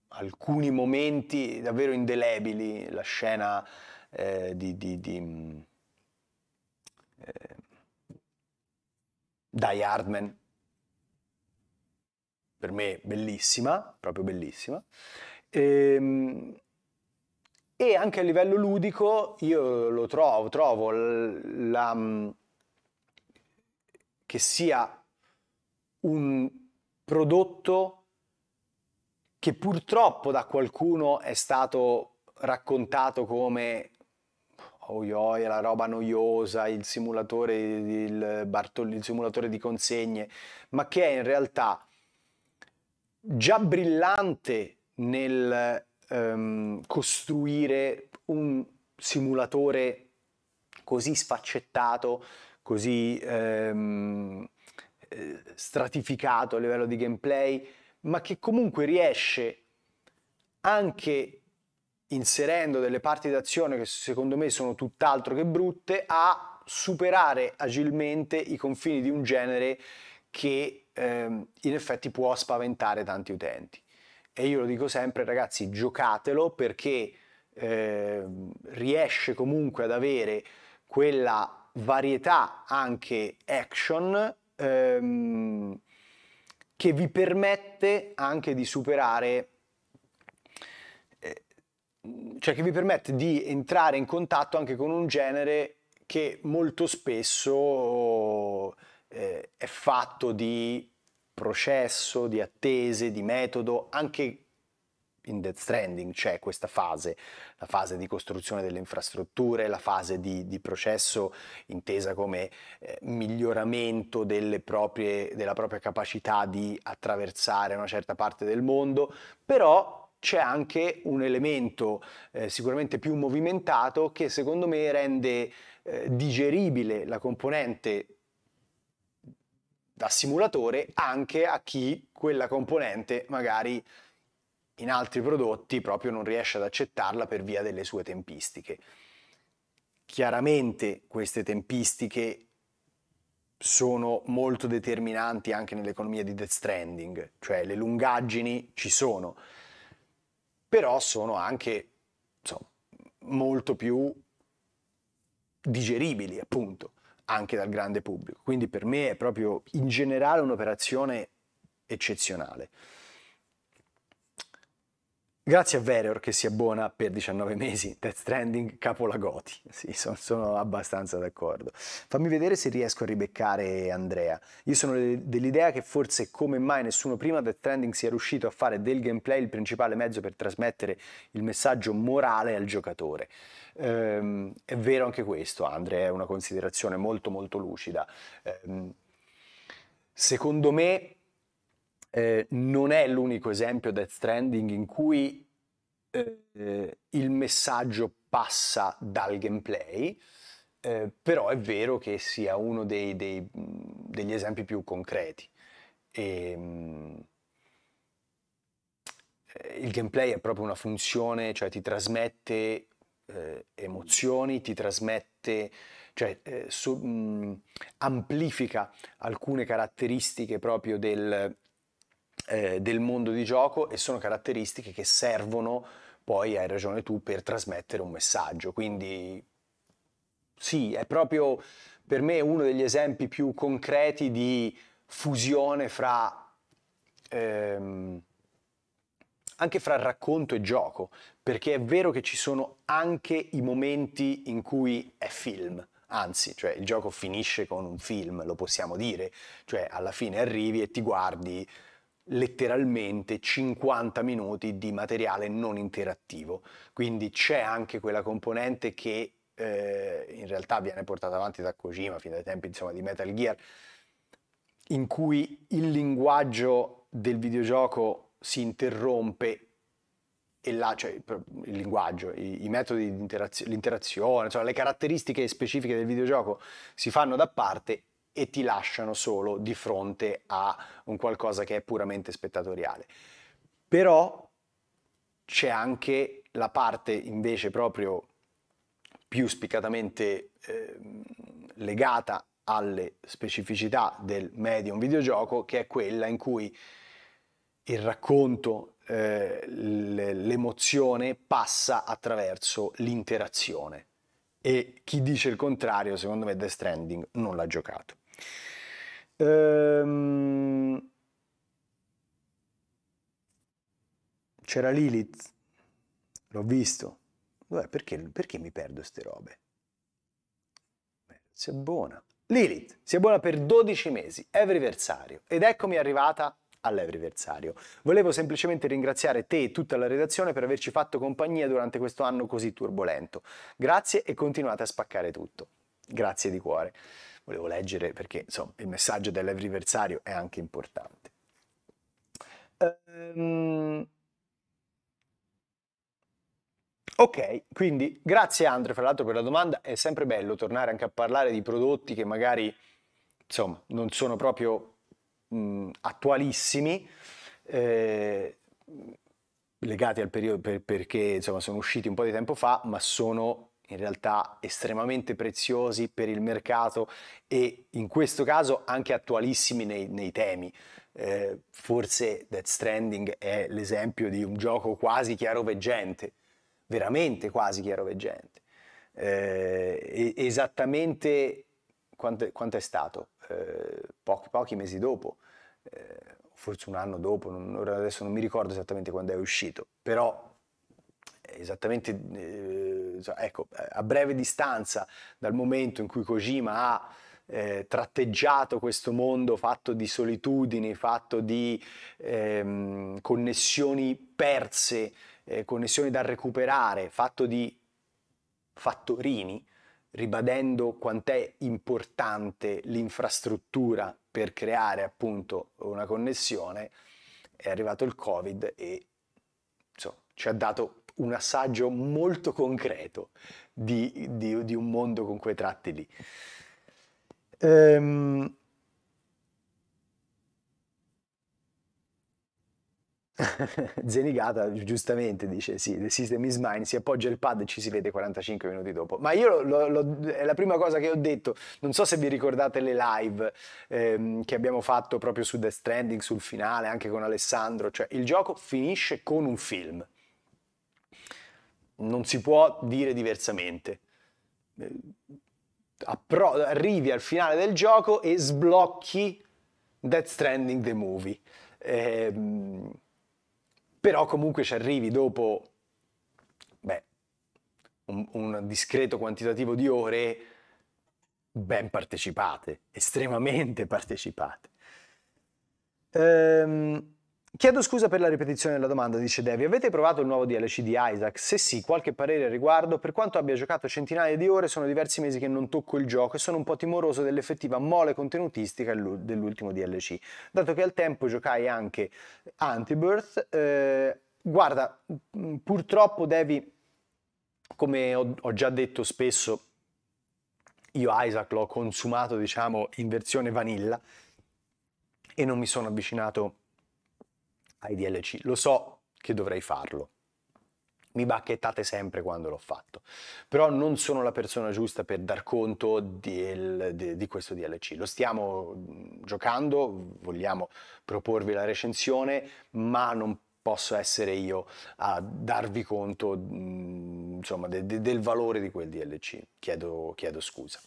alcuni momenti davvero indelebili, la scena eh, di, di, di mm, eh, Die Hardman, per me bellissima, proprio bellissima. E, ehm, e anche a livello ludico io lo trovo, trovo la, la mm, che sia un prodotto che purtroppo da qualcuno è stato raccontato come oh yoi, la roba noiosa, il simulatore, il, Bartol- il simulatore di consegne, ma che è in realtà già brillante nel um, costruire un simulatore così sfaccettato così ehm, eh, stratificato a livello di gameplay, ma che comunque riesce anche inserendo delle parti d'azione che secondo me sono tutt'altro che brutte a superare agilmente i confini di un genere che ehm, in effetti può spaventare tanti utenti. E io lo dico sempre, ragazzi, giocatelo perché eh, riesce comunque ad avere quella varietà anche action ehm, che vi permette anche di superare eh, cioè che vi permette di entrare in contatto anche con un genere che molto spesso eh, è fatto di processo, di attese, di metodo, anche in Death Stranding c'è questa fase, la fase di costruzione delle infrastrutture, la fase di, di processo intesa come eh, miglioramento proprie, della propria capacità di attraversare una certa parte del mondo, però c'è anche un elemento eh, sicuramente più movimentato che secondo me rende eh, digeribile la componente da simulatore anche a chi quella componente magari in altri prodotti proprio non riesce ad accettarla per via delle sue tempistiche. Chiaramente queste tempistiche sono molto determinanti anche nell'economia di Death Stranding, cioè le lungaggini ci sono, però sono anche insomma, molto più digeribili, appunto, anche dal grande pubblico. Quindi per me è proprio in generale un'operazione eccezionale. Grazie a Vereor che si abbona per 19 mesi, Death Stranding Capolagoti. Sì, sono, sono abbastanza d'accordo. Fammi vedere se riesco a ribeccare Andrea. Io sono dell'idea che forse come mai nessuno prima Death Stranding sia riuscito a fare del gameplay il principale mezzo per trasmettere il messaggio morale al giocatore. Ehm, è vero anche questo, Andrea, è una considerazione molto molto lucida. Ehm, secondo me eh, non è l'unico esempio Death Stranding in cui eh, il messaggio passa dal gameplay, eh, però è vero che sia uno dei, dei, degli esempi più concreti. E, ehm, mh, eh, il gameplay è proprio una funzione, cioè ti trasmette eh, emozioni, ti trasmette, cioè eh, su, mh, amplifica alcune caratteristiche proprio del, eh, del mondo di gioco e sono caratteristiche che servono poi, hai ragione tu, per trasmettere un messaggio. Quindi sì, è proprio per me uno degli esempi più concreti di fusione fra... Ehm, anche fra racconto e gioco, perché è vero che ci sono anche i momenti in cui è film, anzi, cioè il gioco finisce con un film, lo possiamo dire, cioè alla fine arrivi e ti guardi letteralmente 50 minuti di materiale non interattivo. Quindi c'è anche quella componente che eh, in realtà viene portata avanti da Kojima fin dai tempi insomma, di Metal Gear, in cui il linguaggio del videogioco si interrompe e là, cioè, il linguaggio, i, i metodi di interazio- l'interazione, insomma, le caratteristiche specifiche del videogioco si fanno da parte e ti lasciano solo di fronte a un qualcosa che è puramente spettatoriale. Però c'è anche la parte invece proprio più spiccatamente eh, legata alle specificità del medium videogioco, che è quella in cui il racconto, eh, l'emozione passa attraverso l'interazione. E chi dice il contrario, secondo me, The Stranding non l'ha giocato. Ehm... C'era Lilith, l'ho visto. Dov'è? Perché, perché mi perdo queste robe? Sei buona. Lilith, sia buona per 12 mesi, everyversario. Ed eccomi arrivata all'Evriversario. Volevo semplicemente ringraziare te e tutta la redazione per averci fatto compagnia durante questo anno così turbolento. Grazie e continuate a spaccare tutto. Grazie di cuore volevo leggere perché insomma, il messaggio dell'Evriversario è anche importante. Um, Ok, quindi grazie Andre, fra l'altro per la domanda, è sempre bello tornare anche a parlare di prodotti che magari insomma non sono proprio mh, attualissimi, eh, legati al periodo per, perché insomma sono usciti un po' di tempo fa, ma sono in realtà estremamente preziosi per il mercato e in questo caso anche attualissimi nei, nei temi. Eh, forse Death Stranding è l'esempio di un gioco quasi chiaroveggente, veramente quasi chiaroveggente. Eh, esattamente quanto, quanto, è stato? Eh, pochi, pochi, mesi dopo, eh, forse un anno dopo, non, adesso non mi ricordo esattamente quando è uscito, però esattamente, eh, ecco, a breve distanza dal momento in cui Kojima ha eh, tratteggiato questo mondo fatto di solitudini, fatto di ehm, connessioni perse, eh, connessioni da recuperare, fatto di fattorini, ribadendo quant'è importante l'infrastruttura per creare appunto una connessione, è arrivato il Covid e insomma, ci ha dato un assaggio molto concreto di, di, di un mondo con quei tratti lì. Ehm... Zenigata giustamente dice sì, The System is Mine, si appoggia il pad e ci si vede 45 minuti dopo. Ma io lo, lo, è la prima cosa che ho detto, non so se vi ricordate le live ehm, che abbiamo fatto proprio su The Stranding, sul finale, anche con Alessandro, cioè il gioco finisce con un film non si può dire diversamente. Eh, appro- arrivi al finale del gioco e sblocchi Death Stranding The Movie. Ehm, però comunque ci arrivi dopo beh, un, un discreto quantitativo di ore ben partecipate, estremamente partecipate. Ehm, Chiedo scusa per la ripetizione della domanda, dice Devi. Avete provato il nuovo DLC di Isaac? Se sì, qualche parere al riguardo? Per quanto abbia giocato centinaia di ore, sono diversi mesi che non tocco il gioco e sono un po' timoroso dell'effettiva mole contenutistica dell'ultimo DLC. Dato che al tempo giocai anche Antibirth, eh, guarda, mm, purtroppo Devi, come ho, ho già detto spesso, io Isaac l'ho consumato, diciamo, in versione vanilla e non mi sono avvicinato a ai DLC. Lo so che dovrei farlo. Mi bacchettate sempre quando l'ho fatto. Però non sono la persona giusta per dar conto del, de, di questo DLC. Lo stiamo mm, giocando, vogliamo proporvi la recensione, ma non posso essere io a darvi conto mm, insomma, de, de, del valore di quel DLC. Chiedo, chiedo scusa.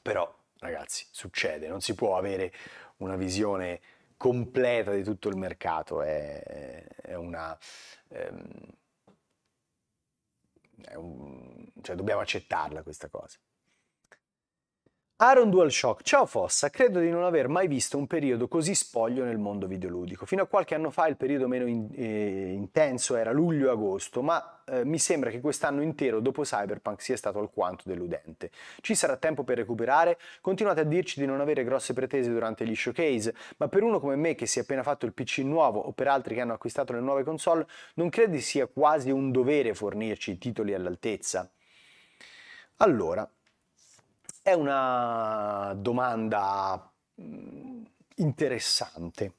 Però, ragazzi, succede, non si può avere una visione completa di tutto il mercato, è, è una... Ehm, un, cioè dobbiamo accettarla questa cosa. Aaron DualShock, ciao Fossa, credo di non aver mai visto un periodo così spoglio nel mondo videoludico. Fino a qualche anno fa il periodo meno in, eh, intenso era luglio-agosto, ma eh, mi sembra che quest'anno intero dopo Cyberpunk sia stato alquanto deludente. Ci sarà tempo per recuperare? Continuate a dirci di non avere grosse pretese durante gli showcase, ma per uno come me che si è appena fatto il PC nuovo o per altri che hanno acquistato le nuove console, non credi sia quasi un dovere fornirci titoli all'altezza? Allora, è una domanda interessante,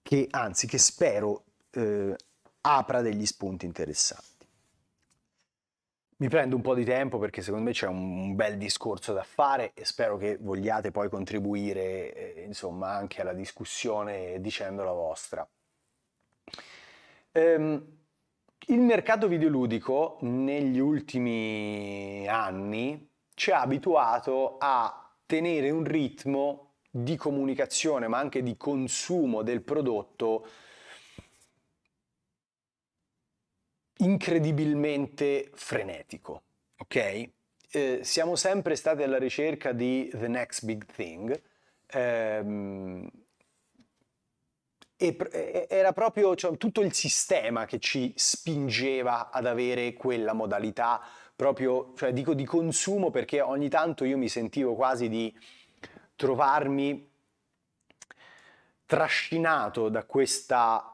che anzi, che spero eh, apra degli spunti interessanti. Mi prendo un po' di tempo perché secondo me c'è un bel discorso da fare e spero che vogliate poi contribuire eh, insomma anche alla discussione dicendo la vostra. Ehm, il mercato videoludico negli ultimi anni ci ha abituato a tenere un ritmo di comunicazione ma anche di consumo del prodotto incredibilmente frenetico, ok? Eh, siamo sempre stati alla ricerca di the next big thing. Ehm, e era proprio cioè, tutto il sistema che ci spingeva ad avere quella modalità proprio, cioè dico di consumo perché ogni tanto io mi sentivo quasi di trovarmi trascinato da questa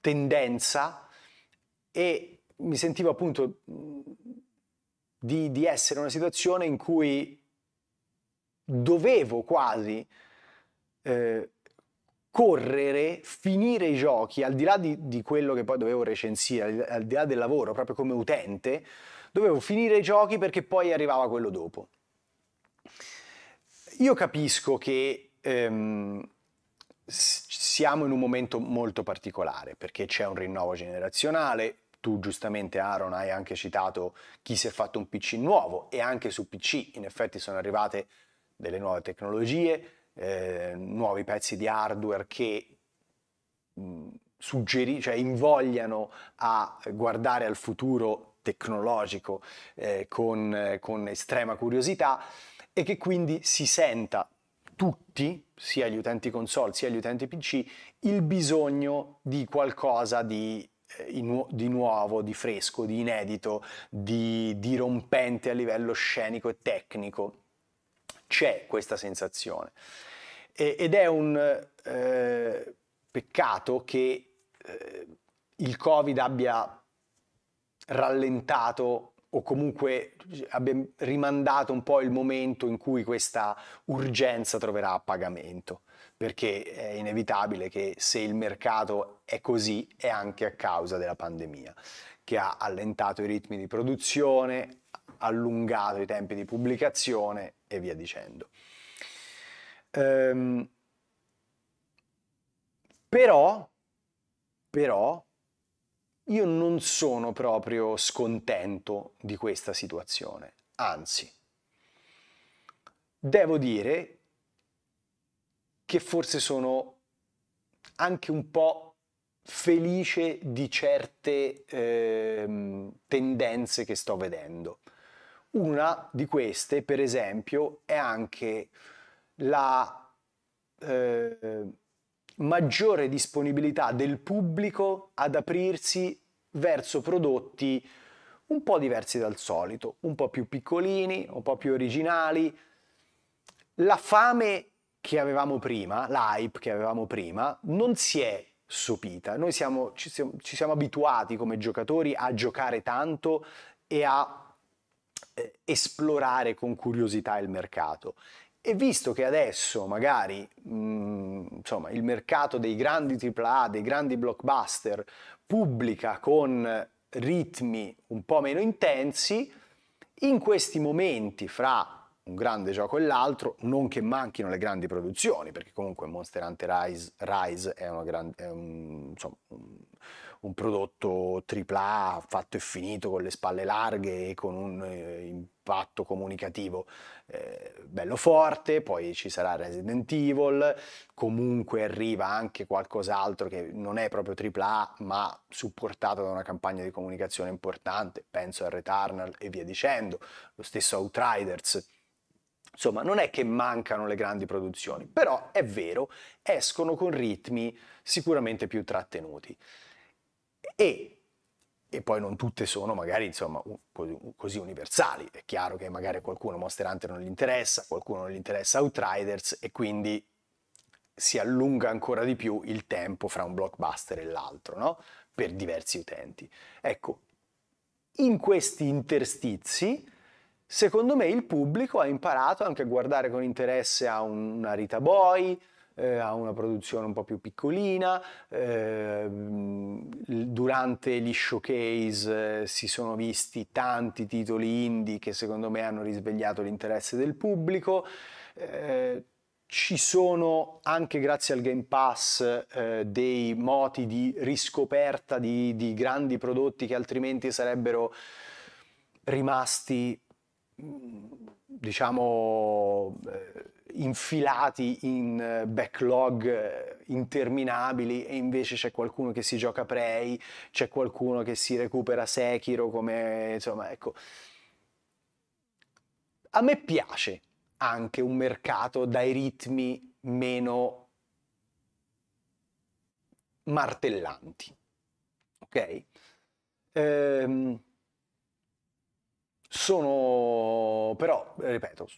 tendenza e mi sentivo appunto di, di essere in una situazione in cui dovevo quasi eh, correre, finire i giochi, al di là di, di quello che poi dovevo recensire, al, di là del lavoro, proprio come utente, dovevo finire i giochi perché poi arrivava quello dopo. Io capisco che ehm, siamo in un momento molto particolare perché c'è un rinnovo generazionale. Tu giustamente, Aaron, hai anche citato chi si è fatto un PC nuovo e anche su PC in effetti sono arrivate delle nuove tecnologie, eh, nuovi pezzi di hardware che suggeriscono, cioè invogliano a guardare al futuro tecnologico eh, con, con estrema curiosità e che quindi si senta tutti, sia gli utenti console sia gli utenti PC, il bisogno di qualcosa di eh, di nuovo, di fresco, di inedito, di, di, rompente a livello scenico e tecnico. C'è questa sensazione ed è un eh, peccato che eh, il Covid abbia rallentato o comunque abbia rimandato un po' il momento in cui questa urgenza troverà pagamento, perché è inevitabile che se il mercato è così è anche a causa della pandemia, che ha allentato i ritmi di produzione, allungato i tempi di pubblicazione e via dicendo. Ehm, però, però, io non sono proprio scontento di questa situazione, anzi, devo dire che forse sono anche un po' felice di certe eh, tendenze che sto vedendo. Una di queste, per esempio, è anche la eh, maggiore disponibilità del pubblico ad aprirsi verso prodotti un po' diversi dal solito, un po' più piccolini, un po' più originali. La fame che avevamo prima, l'hype che avevamo prima, non si è sopita. Noi siamo, ci, siamo, ci siamo abituati come giocatori a giocare tanto e a eh, esplorare con curiosità il mercato e visto che adesso magari mh, mm, insomma, il mercato dei grandi AAA, dei grandi blockbuster, pubblica con ritmi un po' meno intensi, in questi momenti fra un grande gioco e l'altro, non che manchino le grandi produzioni, perché comunque Monster Hunter Rise, Rise è, gran, è un, insomma, un, un prodotto AAA fatto e finito con le spalle larghe e con un... Eh, impatto comunicativo eh, bello forte, poi ci sarà Resident Evil, comunque arriva anche qualcos'altro che non è proprio AAA ma supportato da una campagna di comunicazione importante, penso a Returnal e via dicendo, lo stesso Outriders. Insomma, non è che mancano le grandi produzioni, però è vero, escono con ritmi sicuramente più trattenuti. E e poi non tutte sono magari insomma così universali. È chiaro che magari a qualcuno Monster Hunter non gli interessa, a qualcuno non gli interessa Outriders e quindi si allunga ancora di più il tempo fra un blockbuster e l'altro, no? Per diversi utenti. Ecco, in questi interstizi, secondo me il pubblico ha imparato anche a guardare con interesse a una Rita Boy, eh, ha una produzione un po' più piccolina, eh, durante gli showcase eh, si sono visti tanti titoli indie che secondo me hanno risvegliato l'interesse del pubblico. Eh, ci sono anche grazie al Game Pass eh, dei moti di riscoperta di, di grandi prodotti che altrimenti sarebbero rimasti mm, diciamo eh, infilati in eh, backlog eh, interminabili e invece c'è qualcuno che si gioca Prey, c'è qualcuno che si recupera Sekiro come insomma ecco a me piace anche un mercato dai ritmi meno martellanti ok ehm, sono però ripeto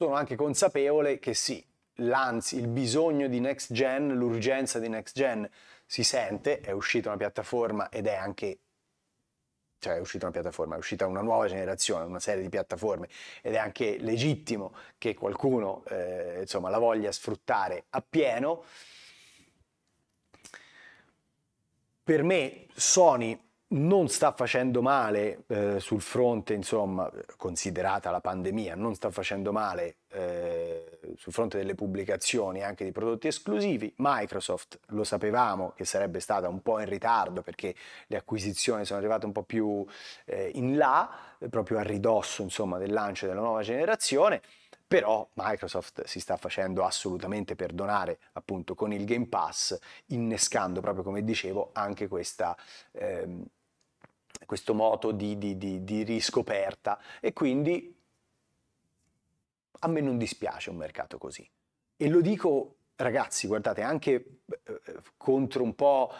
sono anche consapevole che sì, l'anzi, il bisogno di next gen, l'urgenza di next gen si sente, è uscita una piattaforma ed è anche cioè è uscita una piattaforma, è uscita una nuova generazione, una serie di piattaforme ed è anche legittimo che qualcuno eh, insomma, la voglia sfruttare appieno. Per me Sony non sta facendo male eh, sul fronte, insomma, considerata la pandemia, non sta facendo male eh, sul fronte delle pubblicazioni anche di prodotti esclusivi. Microsoft lo sapevamo che sarebbe stata un po' in ritardo perché le acquisizioni sono arrivate un po' più eh, in là, proprio a ridosso, insomma, del lancio della nuova generazione però Microsoft si sta facendo assolutamente perdonare appunto con il Game Pass, innescando proprio come dicevo anche questa ehm, questo moto di, di, di, di riscoperta e quindi a me non dispiace un mercato così. E lo dico, ragazzi, guardate, anche eh, eh, contro un po'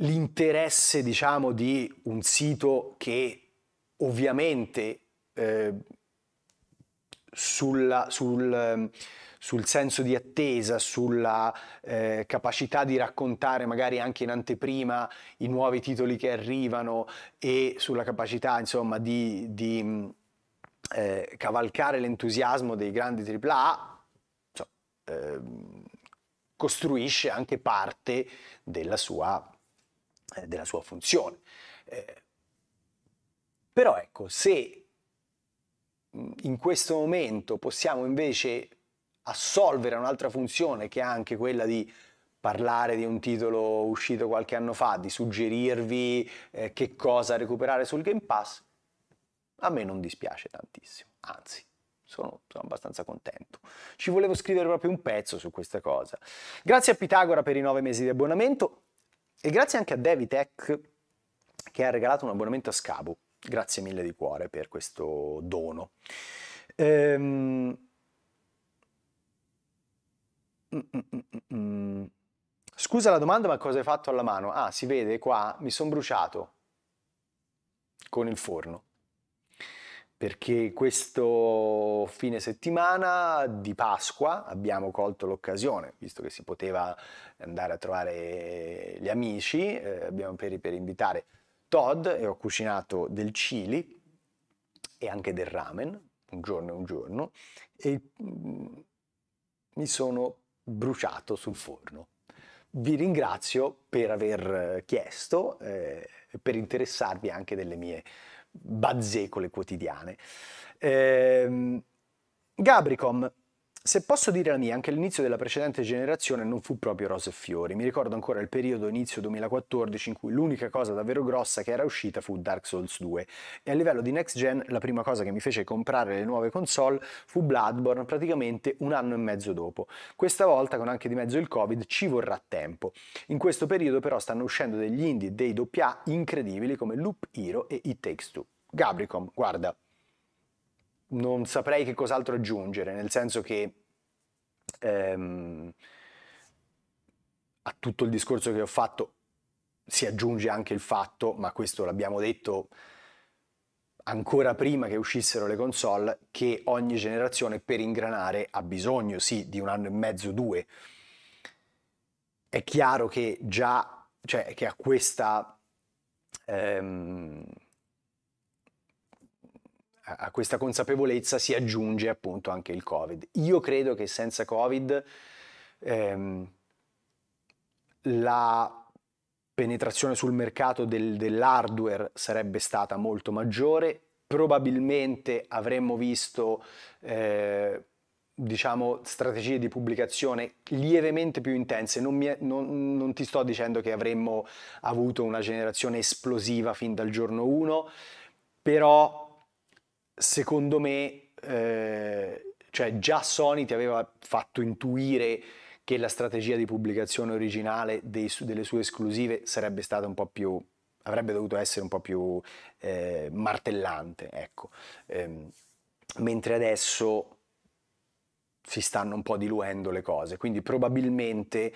l'interesse, diciamo, di un sito che ovviamente eh, sulla, sul, ehm, sul, senso di attesa, sulla eh, capacità di raccontare magari anche in anteprima i nuovi titoli che arrivano e sulla capacità insomma di, di mm, eh, cavalcare l'entusiasmo dei grandi AAA insomma, eh, costruisce anche parte della sua, eh, della sua funzione. Eh, però ecco, se in questo momento possiamo invece assolvere un'altra funzione che è anche quella di parlare di un titolo uscito qualche anno fa, di suggerirvi eh, che cosa recuperare sul Game Pass, a me non dispiace tantissimo, anzi. Sono, sono, abbastanza contento. Ci volevo scrivere proprio un pezzo su questa cosa. Grazie a Pitagora per i nove mesi di abbonamento e grazie anche a Devitech che ha regalato un abbonamento a Scabo. Grazie mille di cuore per questo dono. Ehm... Mm, mm, mm, Scusa la domanda, ma cosa hai fatto alla mano? Ah, si vede qua, mi sono bruciato con il forno perché questo fine settimana di Pasqua abbiamo colto l'occasione, visto che si poteva andare a trovare gli amici, eh, abbiamo per, per invitare Todd e ho cucinato del chili e anche del ramen, un giorno e un giorno, e mm, mi sono bruciato sul forno. Vi ringrazio per aver eh, chiesto eh, e eh, per interessarvi anche delle mie bazzecole quotidiane. Eh, Gabricom, se posso dire la mia, anche l'inizio della precedente generazione non fu proprio rose e fiori. Mi ricordo ancora il periodo inizio 2014 in cui l'unica cosa davvero grossa che era uscita fu Dark Souls 2 e a livello di next gen la prima cosa che mi fece comprare le nuove console fu Bloodborne praticamente un anno e mezzo dopo. Questa volta con anche di mezzo il Covid ci vorrà tempo. In questo periodo però stanno uscendo degli indie e dei doppia incredibili come Loop Hero e It Takes Two. Gabricom, guarda, non saprei che cos'altro aggiungere, nel senso che ehm, a tutto il discorso che ho fatto si aggiunge anche il fatto, ma questo l'abbiamo detto ancora prima che uscissero le console, che ogni generazione per ingranare ha bisogno, sì, di un anno e mezzo, due. È chiaro che già, cioè che a questa... Ehm, a questa consapevolezza si aggiunge appunto anche il Covid. Io credo che senza Covid ehm, la penetrazione sul mercato del, dell'hardware sarebbe stata molto maggiore, probabilmente avremmo visto eh, diciamo strategie di pubblicazione lievemente più intense non, mi, non, non, ti sto dicendo che avremmo avuto una generazione esplosiva fin dal giorno 1 però secondo me, eh, cioè già Sony ti aveva fatto intuire che la strategia di pubblicazione originale dei, delle sue esclusive sarebbe stata un po' più avrebbe dovuto essere un po' più eh, martellante, ecco. Ehm, mentre adesso si stanno un po' diluendo le cose, quindi probabilmente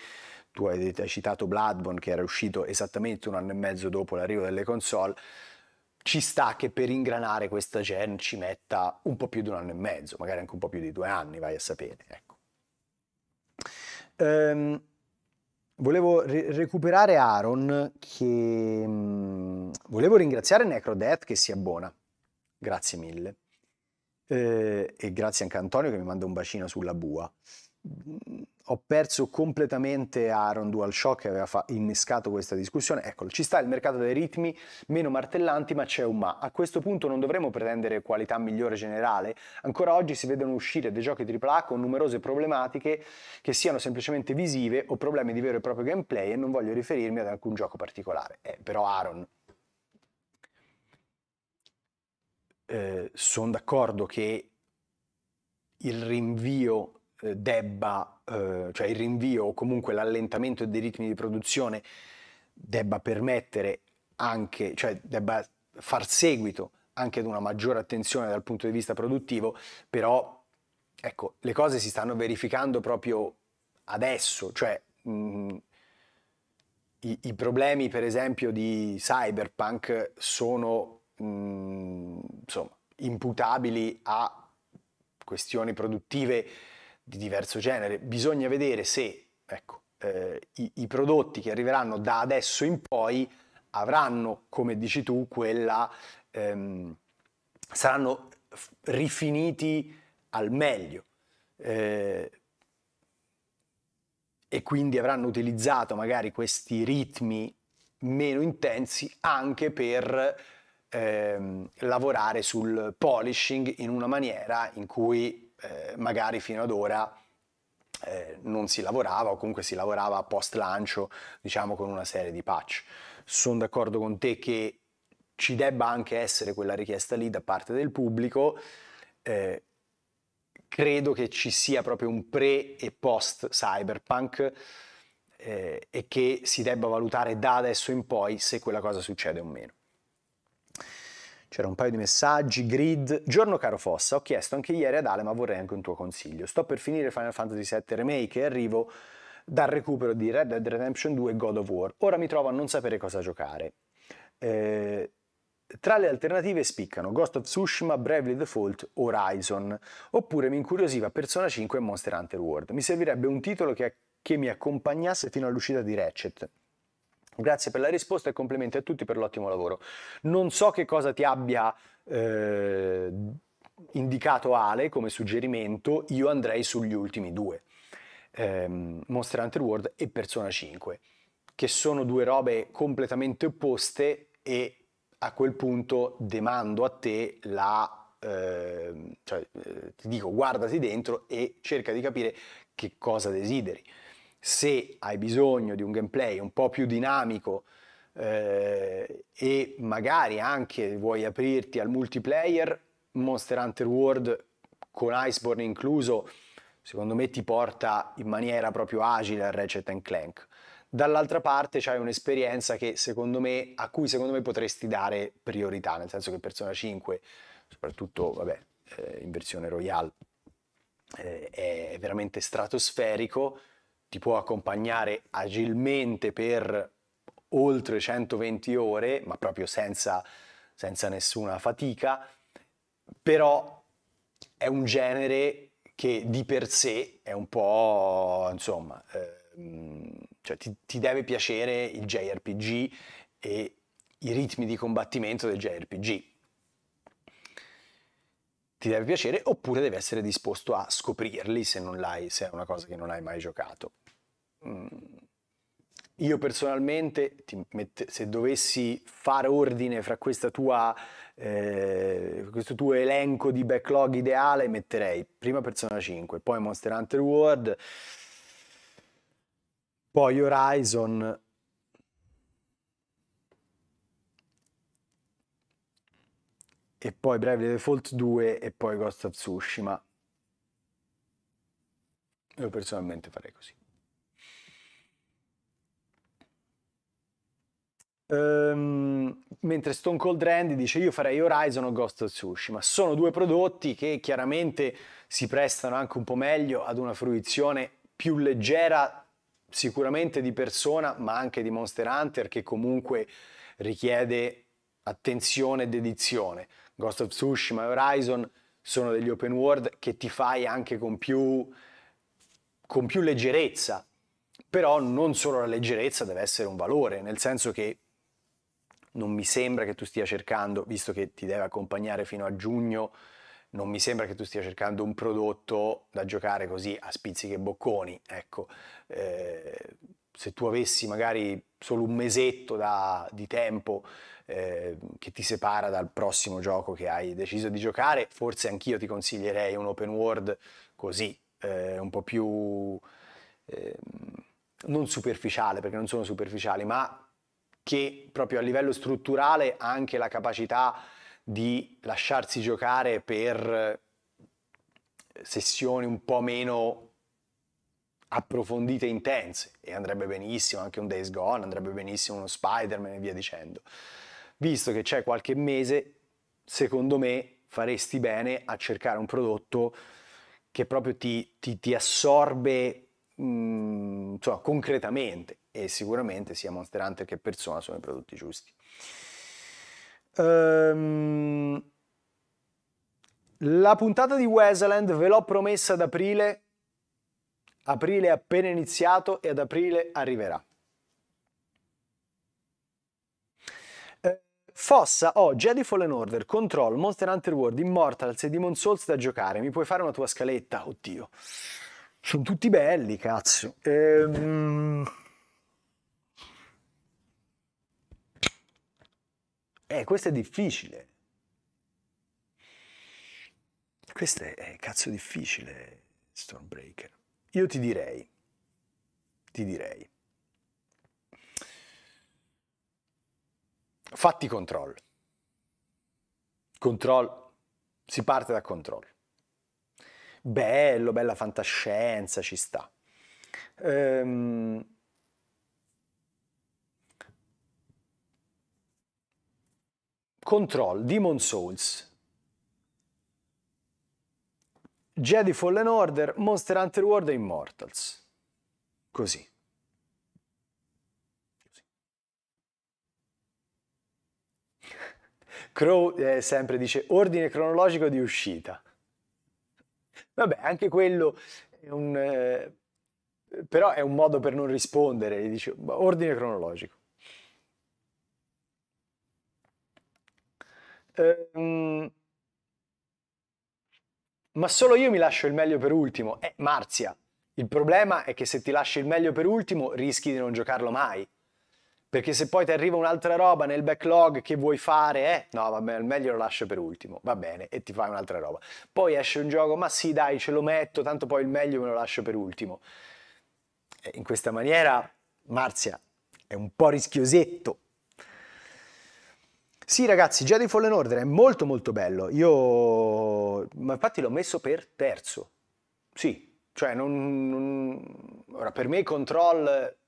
tu hai, hai citato Bloodborne che era uscito esattamente un anno e mezzo dopo l'arrivo delle console, ci sta che per ingranare questa gen ci metta un po' più di un anno e mezzo, magari anche un po' più di due anni, vai a sapere. Ecco. Um, volevo re- recuperare Aaron che... Um, volevo ringraziare Necrodeath che si abbona, grazie mille. Uh, e grazie anche a Antonio che mi manda un bacino sulla bua ho perso completamente Aaron DualShock che aveva fa- innescato questa discussione. Eccolo, ci sta il mercato dei ritmi meno martellanti, ma c'è un ma. A questo punto non dovremmo pretendere qualità migliore generale. Ancora oggi si vedono uscire dei giochi AAA con numerose problematiche che siano semplicemente visive o problemi di vero e proprio gameplay e non voglio riferirmi ad alcun gioco particolare. Eh, però Aaron, eh, sono d'accordo che il rinvio eh, debba, eh, cioè il rinvio o comunque l'allentamento dei ritmi di produzione debba permettere anche, cioè debba far seguito anche ad una maggiore attenzione dal punto di vista produttivo, però ecco, le cose si stanno verificando proprio adesso, cioè mh, mm, i, i, problemi per esempio di cyberpunk sono mh, mm, insomma, imputabili a questioni produttive di diverso genere. Bisogna vedere se ecco, eh, i, i, prodotti che arriveranno da adesso in poi avranno, come dici tu, quella... Ehm, saranno rifiniti al meglio eh, e quindi avranno utilizzato magari questi ritmi meno intensi anche per ehm, lavorare sul polishing in una maniera in cui eh, magari fino ad ora eh, non si lavorava o comunque si lavorava post lancio, diciamo con una serie di patch. Sono d'accordo con te che ci debba anche essere quella richiesta lì da parte del pubblico. Eh, credo che ci sia proprio un pre e post cyberpunk eh, e che si debba valutare da adesso in poi se quella cosa succede o meno. C'era un paio di messaggi, grid. Giorno caro Fossa, ho chiesto anche ieri ad Ale ma vorrei anche un tuo consiglio. Sto per finire Final Fantasy VII Remake e arrivo dal recupero di Red Dead Redemption 2 e God of War. Ora mi trovo a non sapere cosa giocare. Eh, tra le alternative spiccano Ghost of Tsushima, Bravely Default, Horizon, oppure mi incuriosiva Persona 5 e Monster Hunter World. Mi servirebbe un titolo che, che mi accompagnasse fino all'uscita di Ratchet. Grazie per la risposta e complimenti a tutti per l'ottimo lavoro. Non so che cosa ti abbia eh, indicato Ale come suggerimento, io andrei sugli ultimi due, ehm, Monster Hunter World e Persona 5, che sono due robe completamente opposte e a quel punto demando a te la... Eh, cioè, eh, ti dico guardati dentro e cerca di capire che cosa desideri se hai bisogno di un gameplay un po' più dinamico eh, e magari anche vuoi aprirti al multiplayer, Monster Hunter World con Iceborne incluso, secondo me ti porta in maniera proprio agile al Ratchet Clank. Dall'altra parte c'hai un'esperienza che secondo me, a cui secondo me potresti dare priorità, nel senso che Persona 5, soprattutto vabbè, eh, in versione Royale, eh, è veramente stratosferico ti può accompagnare agilmente per oltre 120 ore, ma proprio senza, senza nessuna fatica, però è un genere che di per sé è un po', insomma, eh, cioè ti, ti deve piacere il JRPG e i ritmi di combattimento del JRPG ti deve piacere oppure devi essere disposto a scoprirli se, non l'hai, se è una cosa che non hai mai giocato. Mm. io personalmente, mette, se dovessi fare ordine fra tua, eh, questo tuo elenco di backlog ideale, metterei prima Persona 5, poi Monster Hunter World, poi Horizon. E poi Bravely Default 2 e poi Ghost of Tsushima. Io personalmente farei così. Um, mentre Stone Cold Randy dice io farei Horizon o Ghost of Tsushima sono due prodotti che chiaramente si prestano anche un po' meglio ad una fruizione più leggera sicuramente di persona ma anche di Monster Hunter che comunque richiede attenzione e dedizione Ghost of Tsushima e Horizon sono degli open world che ti fai anche con più, con più leggerezza però non solo la leggerezza deve essere un valore nel senso che non mi sembra che tu stia cercando, visto che ti deve accompagnare fino a giugno, non mi sembra che tu stia cercando un prodotto da giocare così a spizzichi e bocconi. Ecco, eh, se tu avessi magari solo un mesetto da, di tempo eh, che ti separa dal prossimo gioco che hai deciso di giocare, forse anch'io ti consiglierei un open world così, eh, un po' più... Ehm, non superficiale, perché non sono superficiali, ma che proprio a livello strutturale ha anche la capacità di lasciarsi giocare per eh, sessioni un po' meno approfondite e intense e andrebbe benissimo anche un Days Gone, andrebbe benissimo uno Spider-Man e via dicendo. Visto che c'è qualche mese, secondo me faresti bene a cercare un prodotto che proprio ti, ti, ti assorbe mh, mm, concretamente e sicuramente sia Monster Hunter che Persona sono i prodotti giusti. Um, la puntata di Westland ve l'ho promessa ad aprile, aprile è appena iniziato e ad aprile arriverà. Eh, Fossa, ho oh, Jedi Fallen Order, Control, Monster Hunter World, Immortals e Demon Souls da giocare. Mi puoi fare una tua scaletta? Oddio. Sono tutti belli, cazzo. Ehm... Eh, questo è difficile. Questo è, eh, cazzo difficile, Stormbreaker. Io ti direi, ti direi, fatti control. Control, si parte da control bello, bella fantascienza, ci sta. Ehm... Control, Demon Souls, Jedi Fallen Order, Monster Hunter World e Immortals. Così. Crow eh, sempre dice ordine cronologico di uscita. Vabbè, anche quello è un, eh, però è un modo per non rispondere, gli dice boh, ordine cronologico. Ehm, ma solo io mi lascio il meglio per ultimo. Eh, Marzia, il problema è che se ti lasci il meglio per ultimo rischi di non giocarlo mai. Perché se poi ti arriva un'altra roba nel backlog che vuoi fare, eh, no, vabbè, al meglio lo lascio per ultimo, va bene, e ti fai un'altra roba. Poi esce un gioco, ma sì, dai, ce lo metto, tanto poi il meglio me lo lascio per ultimo. E in questa maniera, Marzia, è un po' rischiosetto. Sì ragazzi, Jedi Fallen Order è molto molto bello, io... ma infatti l'ho messo per terzo, sì, cioè non... Ora, per me i control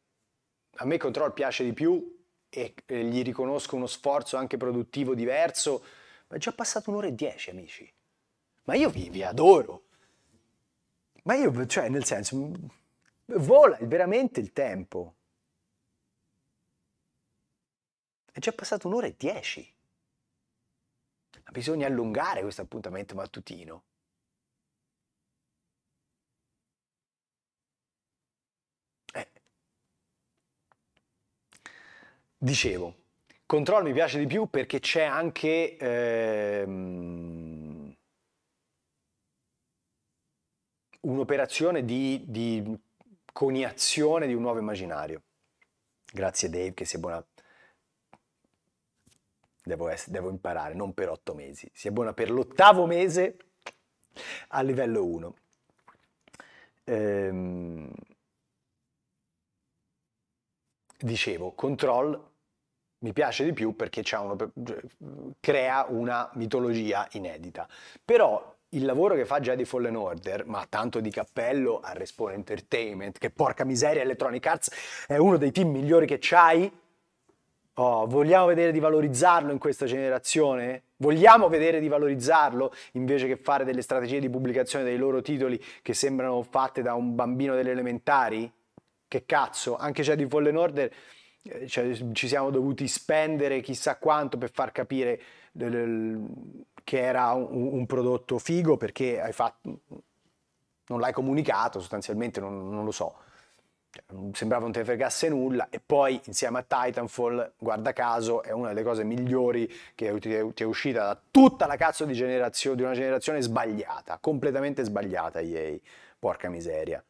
a me Control piace di più e gli riconosco uno sforzo anche produttivo diverso, ma è già passato un'ora e dieci, amici. Ma io vi, vi adoro. Ma io, cioè, nel senso, vola veramente il tempo. È già passato un'ora e dieci. Ma bisogna allungare questo appuntamento mattutino. Dicevo, Control mi piace di più perché c'è anche... Ehm, un'operazione di, di coniazione di un nuovo immaginario. Grazie Dave che si è buona Devo, essere, devo, imparare, non per otto mesi, si è buona per l'ottavo mese a livello 1. Ehm, dicevo, control mi piace di più perché uno, cioè, crea una mitologia inedita. Però il lavoro che fa Jedi Fallen Order, ma tanto di cappello a Respawn Entertainment, che porca miseria Electronic Arts è uno dei team migliori che c'hai, oh, vogliamo vedere di valorizzarlo in questa generazione? Vogliamo vedere di valorizzarlo invece che fare delle strategie di pubblicazione dei loro titoli che sembrano fatte da un bambino delle elementari? Che cazzo, anche Jedi Fallen Order eh, cioè, ci siamo dovuti spendere chissà quanto per far capire che era un, un prodotto figo perché hai fatto, non l'hai comunicato sostanzialmente, non, non lo so. Cioè, sembrava non te fregasse nulla e poi insieme a Titanfall, guarda caso, è una delle cose migliori che ti è, ti è uscita da tutta la cazzo di, generazio, di una generazione sbagliata, completamente sbagliata EA, porca miseria.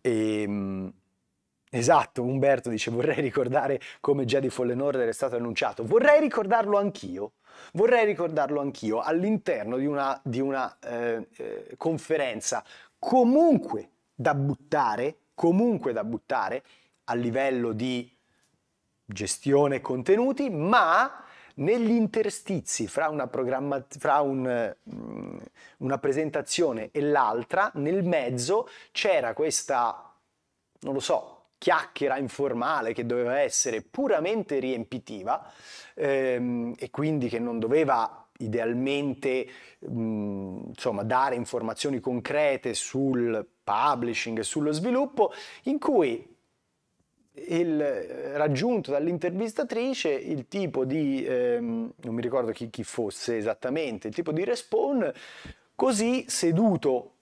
E, ehm, Esatto, Umberto dice vorrei ricordare come Jedi Fallen Order è stato annunciato, vorrei ricordarlo anch'io, vorrei ricordarlo anch'io all'interno di una, di una eh, eh, conferenza comunque da buttare, comunque da buttare a livello di gestione contenuti, ma negli interstizi fra, una, fra un, mm, una presentazione e l'altra, nel mezzo c'era questa, non lo so, chiacchiera informale che doveva essere puramente riempitiva ehm, e quindi che non doveva idealmente mh, insomma, dare informazioni concrete sul publishing e sullo sviluppo, in cui il, eh, raggiunto dall'intervistatrice il tipo di, ehm, non mi ricordo chi, chi fosse esattamente, il tipo di respawn, così seduto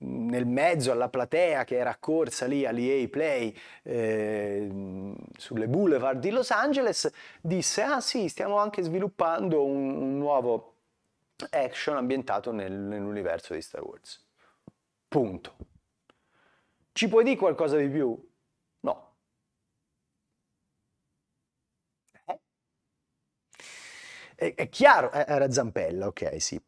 nel mezzo alla platea che era accorsa lì all'EA Play eh, sulle boulevard di Los Angeles, disse ah sì, stiamo anche sviluppando un, un nuovo action ambientato nel, nell'universo di Star Wars. Punto. Ci puoi dire qualcosa di più? No. Eh? È, è, chiaro, eh, era Zampella, ok, sì.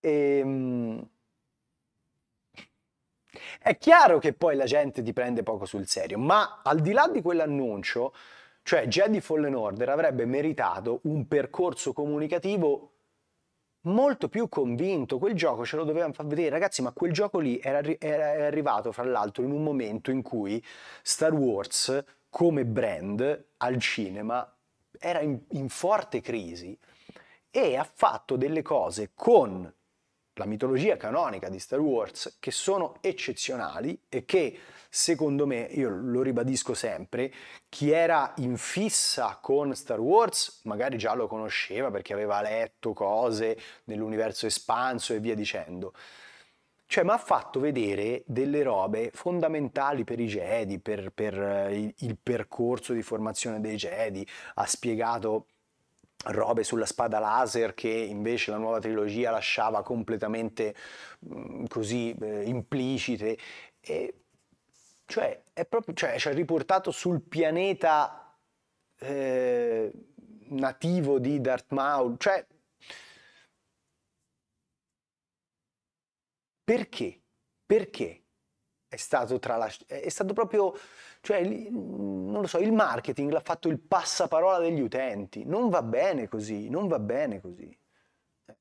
E, ehm, è chiaro che poi la gente ti prende poco sul serio, ma al di là di quell'annuncio, cioè Jedi Fallen Order avrebbe meritato un percorso comunicativo molto più convinto. Quel gioco ce lo dovevano far vedere, ragazzi, ma quel gioco lì era, era arrivato, fra l'altro, in un momento in cui Star Wars, come brand al cinema, era in, in forte crisi e ha fatto delle cose con la mitologia canonica di Star Wars che sono eccezionali e che secondo me, io lo ribadisco sempre, chi era in fissa con Star Wars magari già lo conosceva perché aveva letto cose nell'universo espanso e via dicendo. Cioè, mi ha fatto vedere delle robe fondamentali per i Jedi, per, per eh, il percorso di formazione dei Jedi, ha spiegato robe sulla spada laser che invece la nuova trilogia lasciava completamente mm, così eh, implicite. E, cioè, è proprio, cioè, ci ha riportato sul pianeta eh, nativo di Darth Maul. Cioè, perché? Perché è stato tralasciato? È stato proprio cioè, mm, non lo so, il marketing l'ha fatto il passaparola degli utenti. Non va bene così, non va bene così. E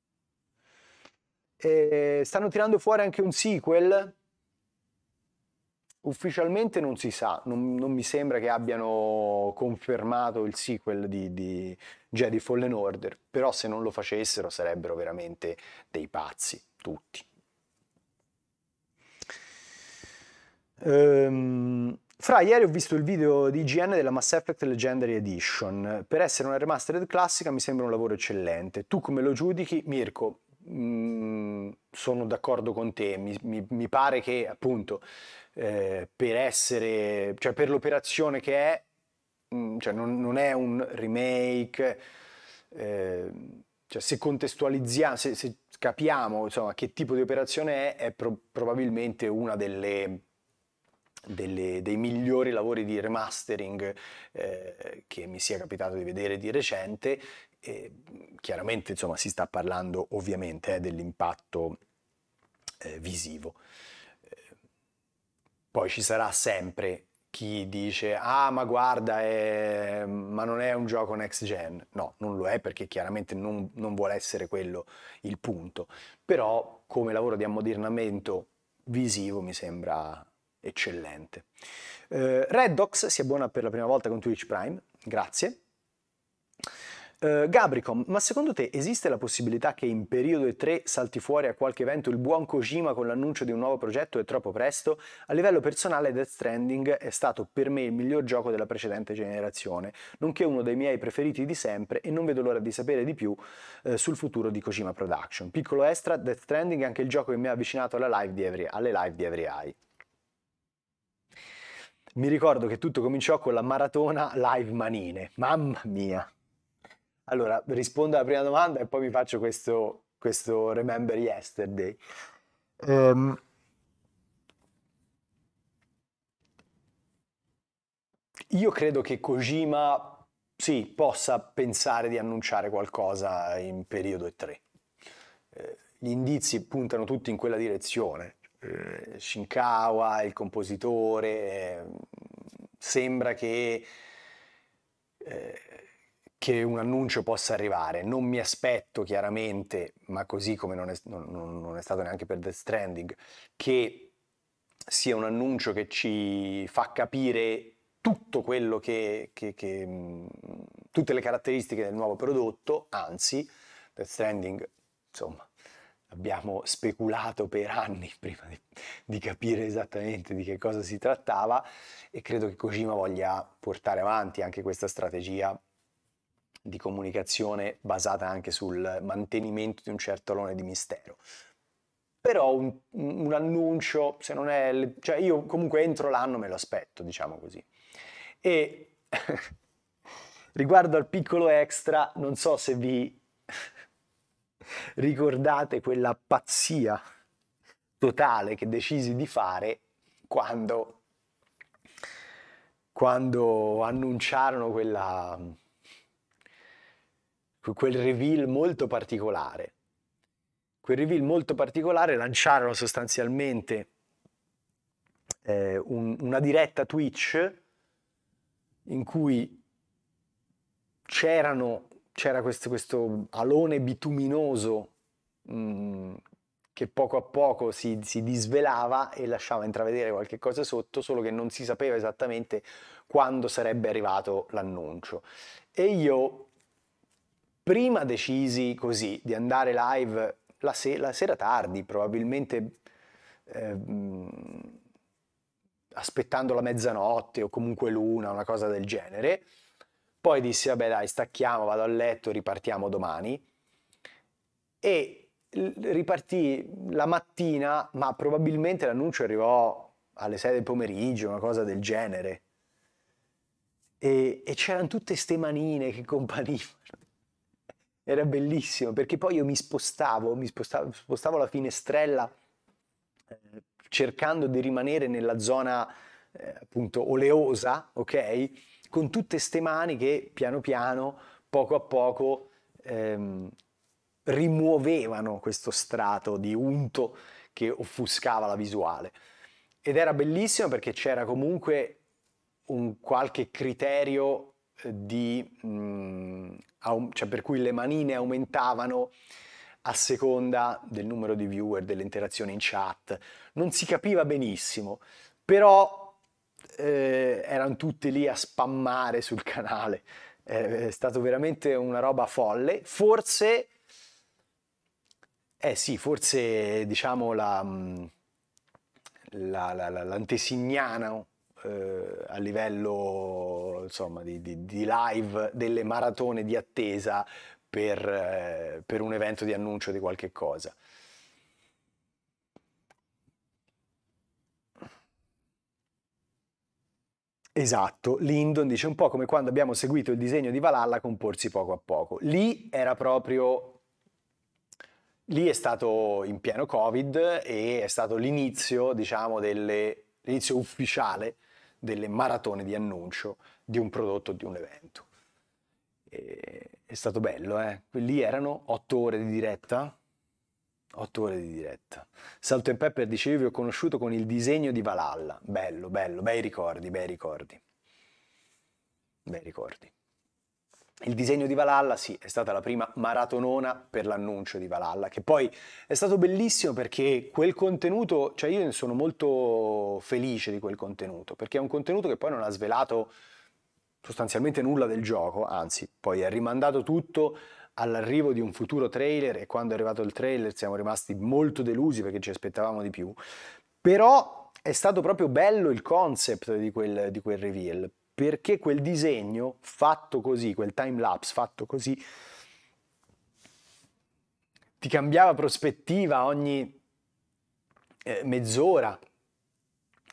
eh, stanno tirando fuori anche un sequel. Ufficialmente non si sa, non, non mi sembra che abbiano confermato il sequel di, di Jedi Fallen Order, però se non lo facessero sarebbero veramente dei pazzi, tutti. Um, fra ieri ho visto il video di IGN della Mass Effect Legendary Edition. Per essere una remastered classica mi sembra un lavoro eccellente. Tu come lo giudichi, Mirko? Mm, sono d'accordo con te. Mi, mi, mi pare che appunto eh, per essere, cioè per l'operazione che è, mm, cioè non, non, è un remake. Eh, cioè se contestualizziamo, se, se, capiamo insomma, che tipo di operazione è, è pro- probabilmente una delle delle, dei migliori lavori di remastering eh, che mi sia capitato di vedere di recente. E chiaramente insomma, si sta parlando ovviamente eh, dell'impatto eh, visivo. Eh, poi ci sarà sempre chi dice ah ma guarda è... ma non è un gioco next gen no non lo è perché chiaramente non, non vuole essere quello il punto però come lavoro di ammodernamento visivo mi sembra eccellente. Eh, Reddox si abbona per la prima volta con Twitch Prime, grazie. Uh, Gabricom, ma secondo te esiste la possibilità che in periodo e 3 salti fuori a qualche evento il buon Kojima con l'annuncio di un nuovo progetto? È troppo presto? A livello personale Death Stranding è stato per me il miglior gioco della precedente generazione, nonché uno dei miei preferiti di sempre e non vedo l'ora di sapere di più uh, sul futuro di Kojima Production. Piccolo extra, Death Stranding è anche il gioco che mi ha avvicinato live every, alle live di Every Eye. Mi ricordo che tutto cominciò con la maratona live manine. Mamma mia! Allora, rispondo alla prima domanda e poi vi faccio questo, questo Remember Yesterday. Um, io credo che Kojima sì, possa pensare di annunciare qualcosa in periodo E3. Eh, gli indizi puntano tutti in quella direzione eh, Shinkawa, il compositore, eh, sembra che, eh, che, un annuncio possa arrivare. Non mi aspetto chiaramente, ma così come non è, non, non è stato neanche per Death Stranding, che sia un annuncio che ci fa capire tutto quello che, che, che mm, tutte le caratteristiche del nuovo prodotto, anzi, Death Stranding, insomma, abbiamo speculato per anni prima di, di, capire esattamente di che cosa si trattava e credo che Kojima voglia portare avanti anche questa strategia di comunicazione basata anche sul mantenimento di un certo alone di mistero. Però un, un annuncio, se non è... cioè io comunque entro l'anno me lo aspetto, diciamo così. E riguardo al piccolo extra, non so se vi Ricordate quella pazzia totale che decisi di fare quando, quando annunciarono quella, quel reveal molto particolare. Quel reveal molto particolare lanciarono sostanzialmente eh, un, una diretta Twitch in cui c'erano c'era questo, questo alone bituminoso mh, mm, che poco a poco si, si, disvelava e lasciava intravedere qualche cosa sotto, solo che non si sapeva esattamente quando sarebbe arrivato l'annuncio. E io prima decisi così di andare live la, se- la sera tardi, probabilmente eh, aspettando la mezzanotte o comunque l'una, una cosa del genere poi disse vabbè dai, stacchiamo, vado a letto, ripartiamo domani. E ripartì la mattina, ma probabilmente l'annuncio arrivò alle 6 del pomeriggio, una cosa del genere. E, e c'erano tutte ste manine che comparivano. Era bellissimo, perché poi io mi spostavo, mi spostavo, spostavo la finestrella eh, cercando di rimanere nella zona eh, appunto oleosa, ok? con tutte ste mani che piano piano, poco a poco, ehm, rimuovevano questo strato di unto che offuscava la visuale. Ed era bellissimo perché c'era comunque un qualche criterio eh, di, mh, mm, cioè per cui le manine aumentavano a seconda del numero di viewer, delle interazioni in chat. Non si capiva benissimo, però eh, erano tutte lì a spammare sul canale. Eh, è stato veramente una roba folle. Forse, eh sì, forse diciamo la, mm, la, la, la l'antesignana eh, a livello insomma, di, di, di, live delle maratone di attesa per, eh, per un evento di annuncio di qualche cosa. Esatto, Lindon dice un po' come quando abbiamo seguito il disegno di Valhalla comporsi poco a poco. Lì era proprio... Lì è stato in pieno Covid e è stato l'inizio, diciamo, delle... l'inizio ufficiale delle maratone di annuncio di un prodotto di un evento. E... È stato bello, eh? Lì erano otto ore di diretta, 8 ore di diretta. Salto in Pepper dice io vi ho conosciuto con il disegno di Valhalla, bello, bello, bei ricordi, bei ricordi, bei ricordi. Il disegno di Valhalla, sì, è stata la prima maratonona per l'annuncio di Valhalla, che poi è stato bellissimo perché quel contenuto, cioè io ne sono molto felice di quel contenuto, perché è un contenuto che poi non ha svelato sostanzialmente nulla del gioco, anzi, poi ha rimandato tutto all'arrivo di un futuro trailer e quando è arrivato il trailer siamo rimasti molto delusi perché ci aspettavamo di più, però è stato proprio bello il concept di quel, di quel reveal, perché quel disegno fatto così, quel time lapse fatto così, ti cambiava prospettiva ogni eh, mezz'ora,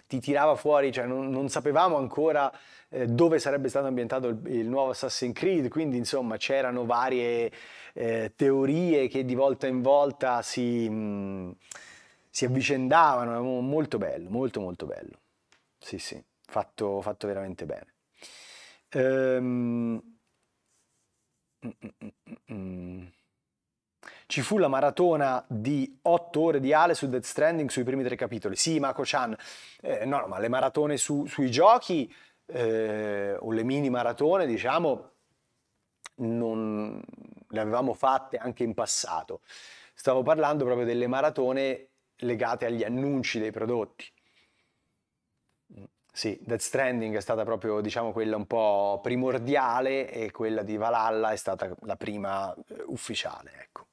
ti tirava fuori, cioè non, non sapevamo ancora eh, dove sarebbe stato ambientato il, il, nuovo Assassin's Creed, quindi insomma c'erano varie eh, teorie che di volta in volta si, mh, mm, si avvicendavano, molto bello, molto molto bello. Sì, sì, fatto, fatto veramente bene. Ehm... Mm, mm, Ci fu la maratona di 8 ore di Ale su Death Stranding sui primi tre capitoli. Sì, Mako Chan. Eh, no, no, ma le maratone su, sui giochi eh, o le mini maratone, diciamo, non le avevamo fatte anche in passato. Stavo parlando proprio delle maratone legate agli annunci dei prodotti. Sì, Death Stranding è stata proprio, diciamo, quella un po' primordiale e quella di Valhalla è stata la prima eh, ufficiale, ecco.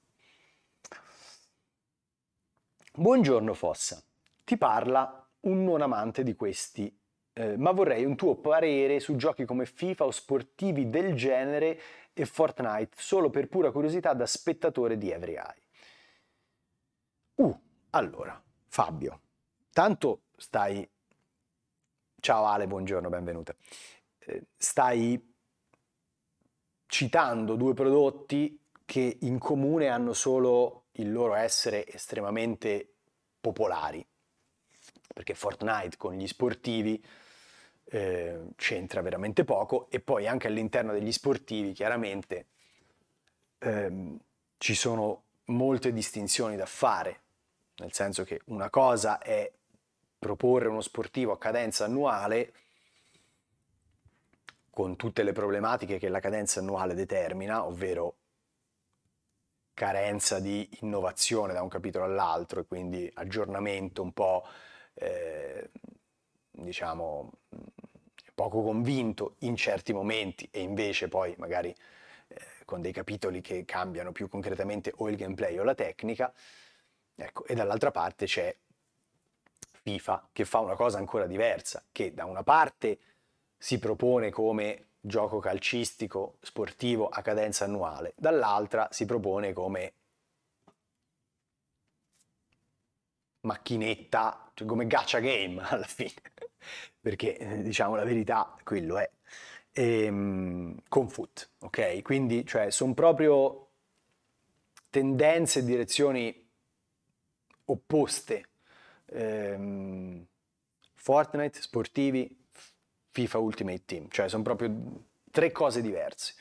Buongiorno Fossa, ti parla un non amante di questi eh, ma vorrei un tuo parere su giochi come FIFA o sportivi del genere e Fortnite, solo per pura curiosità da spettatore di Every Eye. Uh, allora, Fabio, tanto stai... Ciao Ale, buongiorno, benvenuta. Eh, stai citando due prodotti che in comune hanno solo il loro essere estremamente popolari perché Fortnite con gli sportivi eh, c'entra veramente poco e poi anche all'interno degli sportivi chiaramente ehm, ci sono molte distinzioni da fare, nel senso che una cosa è proporre uno sportivo a cadenza annuale con tutte le problematiche che la cadenza annuale determina, ovvero carenza di innovazione da un capitolo all'altro e quindi aggiornamento un po' Eh, diciamo, poco convinto in certi momenti e invece poi magari eh, con dei capitoli che cambiano più concretamente o il gameplay o la tecnica. Ecco, e dall'altra parte c'è FIFA che fa una cosa ancora diversa, che da una parte si propone come gioco calcistico sportivo a cadenza annuale, dall'altra si propone come macchinetta, cioè come gacha game alla fine, perché eh, diciamo la verità, quello è, e, con foot, ok? Quindi cioè, sono proprio tendenze e direzioni opposte. Ehm, Fortnite, sportivi, FIFA Ultimate Team, cioè sono proprio tre cose diverse.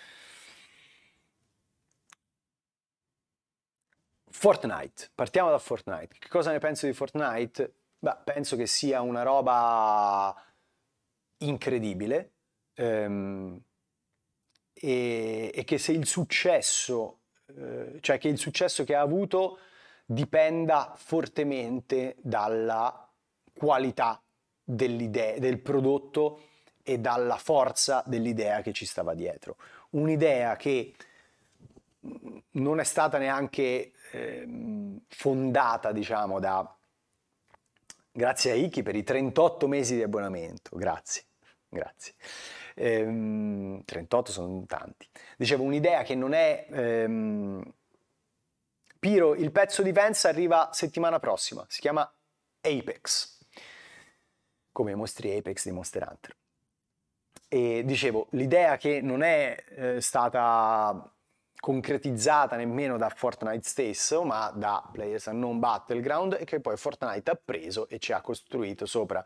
Fortnite, partiamo da Fortnite. Che cosa ne penso di Fortnite? Beh, penso che sia una roba incredibile ehm, e, e, che se il successo, eh, cioè che il successo che ha avuto dipenda fortemente dalla qualità dell'idea, del prodotto e dalla forza dell'idea che ci stava dietro. Un'idea che non è stata neanche eh, fondata, diciamo, da... Grazie a Iki per i 38 mesi di abbonamento, grazie, grazie. Ehm, 38 sono tanti. Dicevo, un'idea che non è... Ehm... Piro, il pezzo di Vance arriva settimana prossima, si chiama Apex, come mostri Apex di Monster Hunter. E dicevo, l'idea che non è eh, stata concretizzata nemmeno da Fortnite stesso, ma da Players Unknown Battleground e che poi Fortnite ha preso e ci ha costruito sopra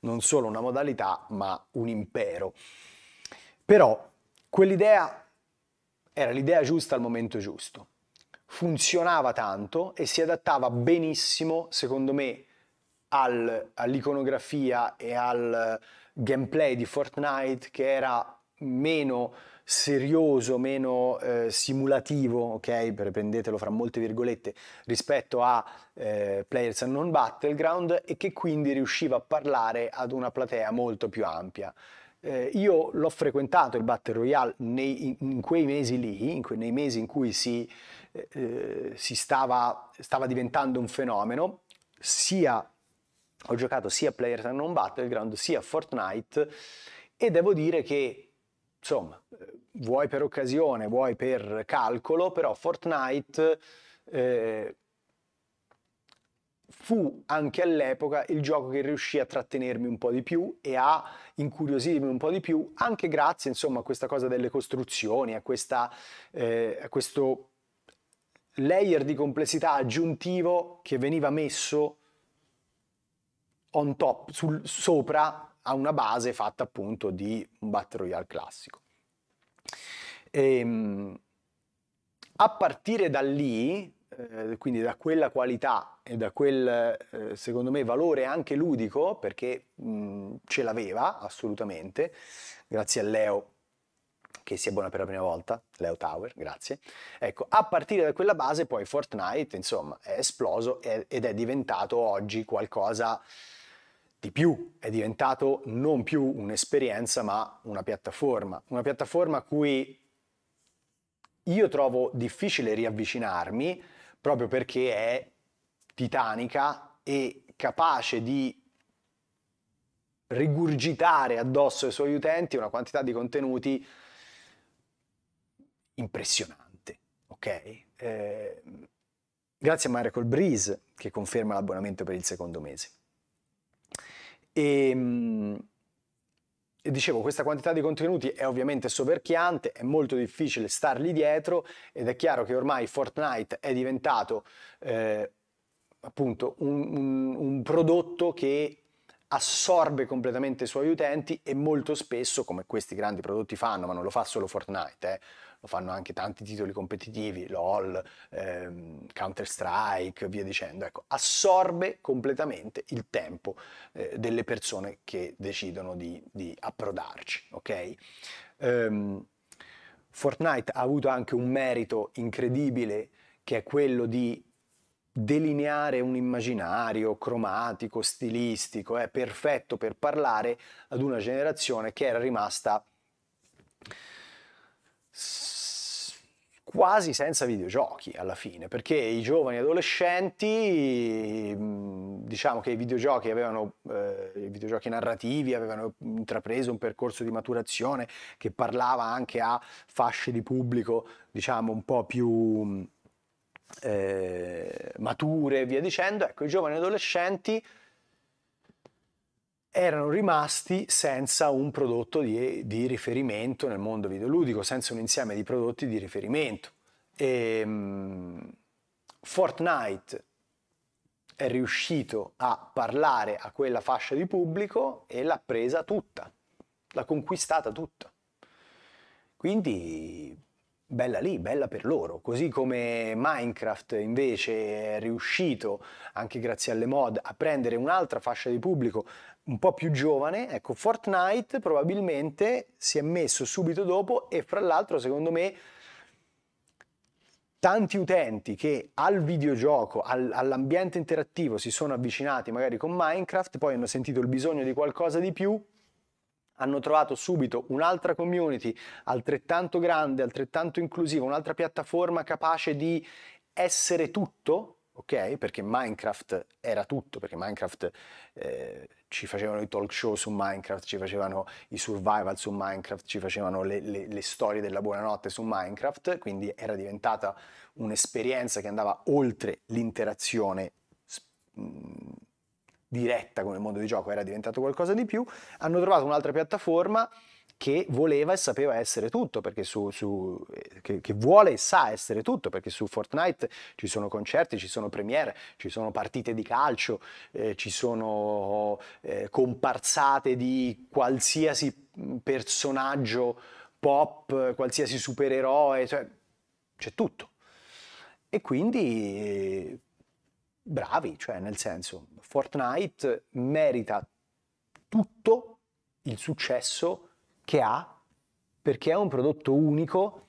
non solo una modalità, ma un impero. Però quell'idea era l'idea giusta al momento giusto. Funzionava tanto e si adattava benissimo, secondo me, al, all'iconografia e al gameplay di Fortnite che era meno serioso, meno eh, simulativo, ok? Prendetelo fra molte virgolette, rispetto a eh, Players Unknown Battleground e che quindi riusciva a parlare ad una platea molto più ampia. Eh, io l'ho frequentato il Battle Royale nei, in, in, quei mesi lì, que, nei mesi in cui si, eh, eh, si stava, stava, diventando un fenomeno, sia, ho giocato sia a Players Unknown Battleground sia a Fortnite e devo dire che insomma vuoi per occasione, vuoi per calcolo, però Fortnite eh, fu anche all'epoca il gioco che riuscì a trattenermi un po' di più e a incuriosirmi un po' di più, anche grazie insomma a questa cosa delle costruzioni, a, questa, eh, a questo layer di complessità aggiuntivo che veniva messo on top, sul, sopra a una base fatta appunto di un battle royale classico. E, ehm, a partire da lì, eh, quindi da quella qualità e da quel, eh, secondo me, valore anche ludico, perché mh, ce l'aveva assolutamente, grazie a Leo che si è buona per la prima volta, Leo Tower, grazie. Ecco, a partire da quella base poi Fortnite, insomma, è esploso ed è diventato oggi qualcosa di più, è diventato non più un'esperienza ma una piattaforma, una piattaforma a cui io trovo difficile riavvicinarmi proprio perché è titanica e capace di rigurgitare addosso ai suoi utenti una quantità di contenuti impressionante, ok? Eh, grazie a Miracle Breeze che conferma l'abbonamento per il secondo mese. E, ehm, e dicevo, questa quantità di contenuti è ovviamente soverchiante, è molto difficile starli dietro ed è chiaro che ormai Fortnite è diventato eh, appunto un, un, un prodotto che assorbe completamente i suoi utenti e molto spesso, come questi grandi prodotti fanno, ma non lo fa solo Fortnite, eh, lo fanno anche tanti titoli competitivi, LOL, ehm, Counter-Strike, via dicendo. Ecco, assorbe completamente il tempo eh, delle persone che decidono di, di approdarci, ok? Um, Fortnite ha avuto anche un merito incredibile che è quello di delineare un immaginario cromatico, stilistico, è perfetto per parlare ad una generazione che era rimasta quasi senza videogiochi alla fine, perché i giovani adolescenti, mm, diciamo che i videogiochi, avevano, eh, i videogiochi narrativi avevano intrapreso un percorso di maturazione che parlava anche a fasce di pubblico, diciamo, un po' più mm, eh, mature e via dicendo, ecco, i giovani adolescenti erano rimasti senza un prodotto di, di, riferimento nel mondo videoludico, senza un insieme di prodotti di riferimento. E, um, Fortnite è riuscito a parlare a quella fascia di pubblico e l'ha presa tutta, l'ha conquistata tutta. Quindi bella lì, bella per loro. Così come Minecraft invece è riuscito, anche grazie alle mod, a prendere un'altra fascia di pubblico un po' più giovane, ecco, Fortnite probabilmente si è messo subito dopo e fra l'altro secondo me tanti utenti che al videogioco, al, all'ambiente interattivo si sono avvicinati magari con Minecraft, poi hanno sentito il bisogno di qualcosa di più, hanno trovato subito un'altra community altrettanto grande, altrettanto inclusiva, un'altra piattaforma capace di essere tutto, ok? Perché Minecraft era tutto, perché Minecraft eh, ci facevano i talk show su Minecraft, ci facevano i survival su Minecraft, ci facevano le, le, le storie della buonanotte su Minecraft, quindi era diventata un'esperienza che andava oltre l'interazione. Sp- diretta come mondo di gioco era diventato qualcosa di più, hanno trovato un'altra piattaforma che voleva e sapeva essere tutto, perché su, su eh, che, che, vuole e sa essere tutto, perché su Fortnite ci sono concerti, ci sono premiere, ci sono partite di calcio, eh, ci sono eh, comparsate di qualsiasi mm, personaggio pop, qualsiasi supereroe, cioè c'è tutto. E quindi eh, bravi, cioè nel senso Fortnite merita tutto il successo che ha perché è un prodotto unico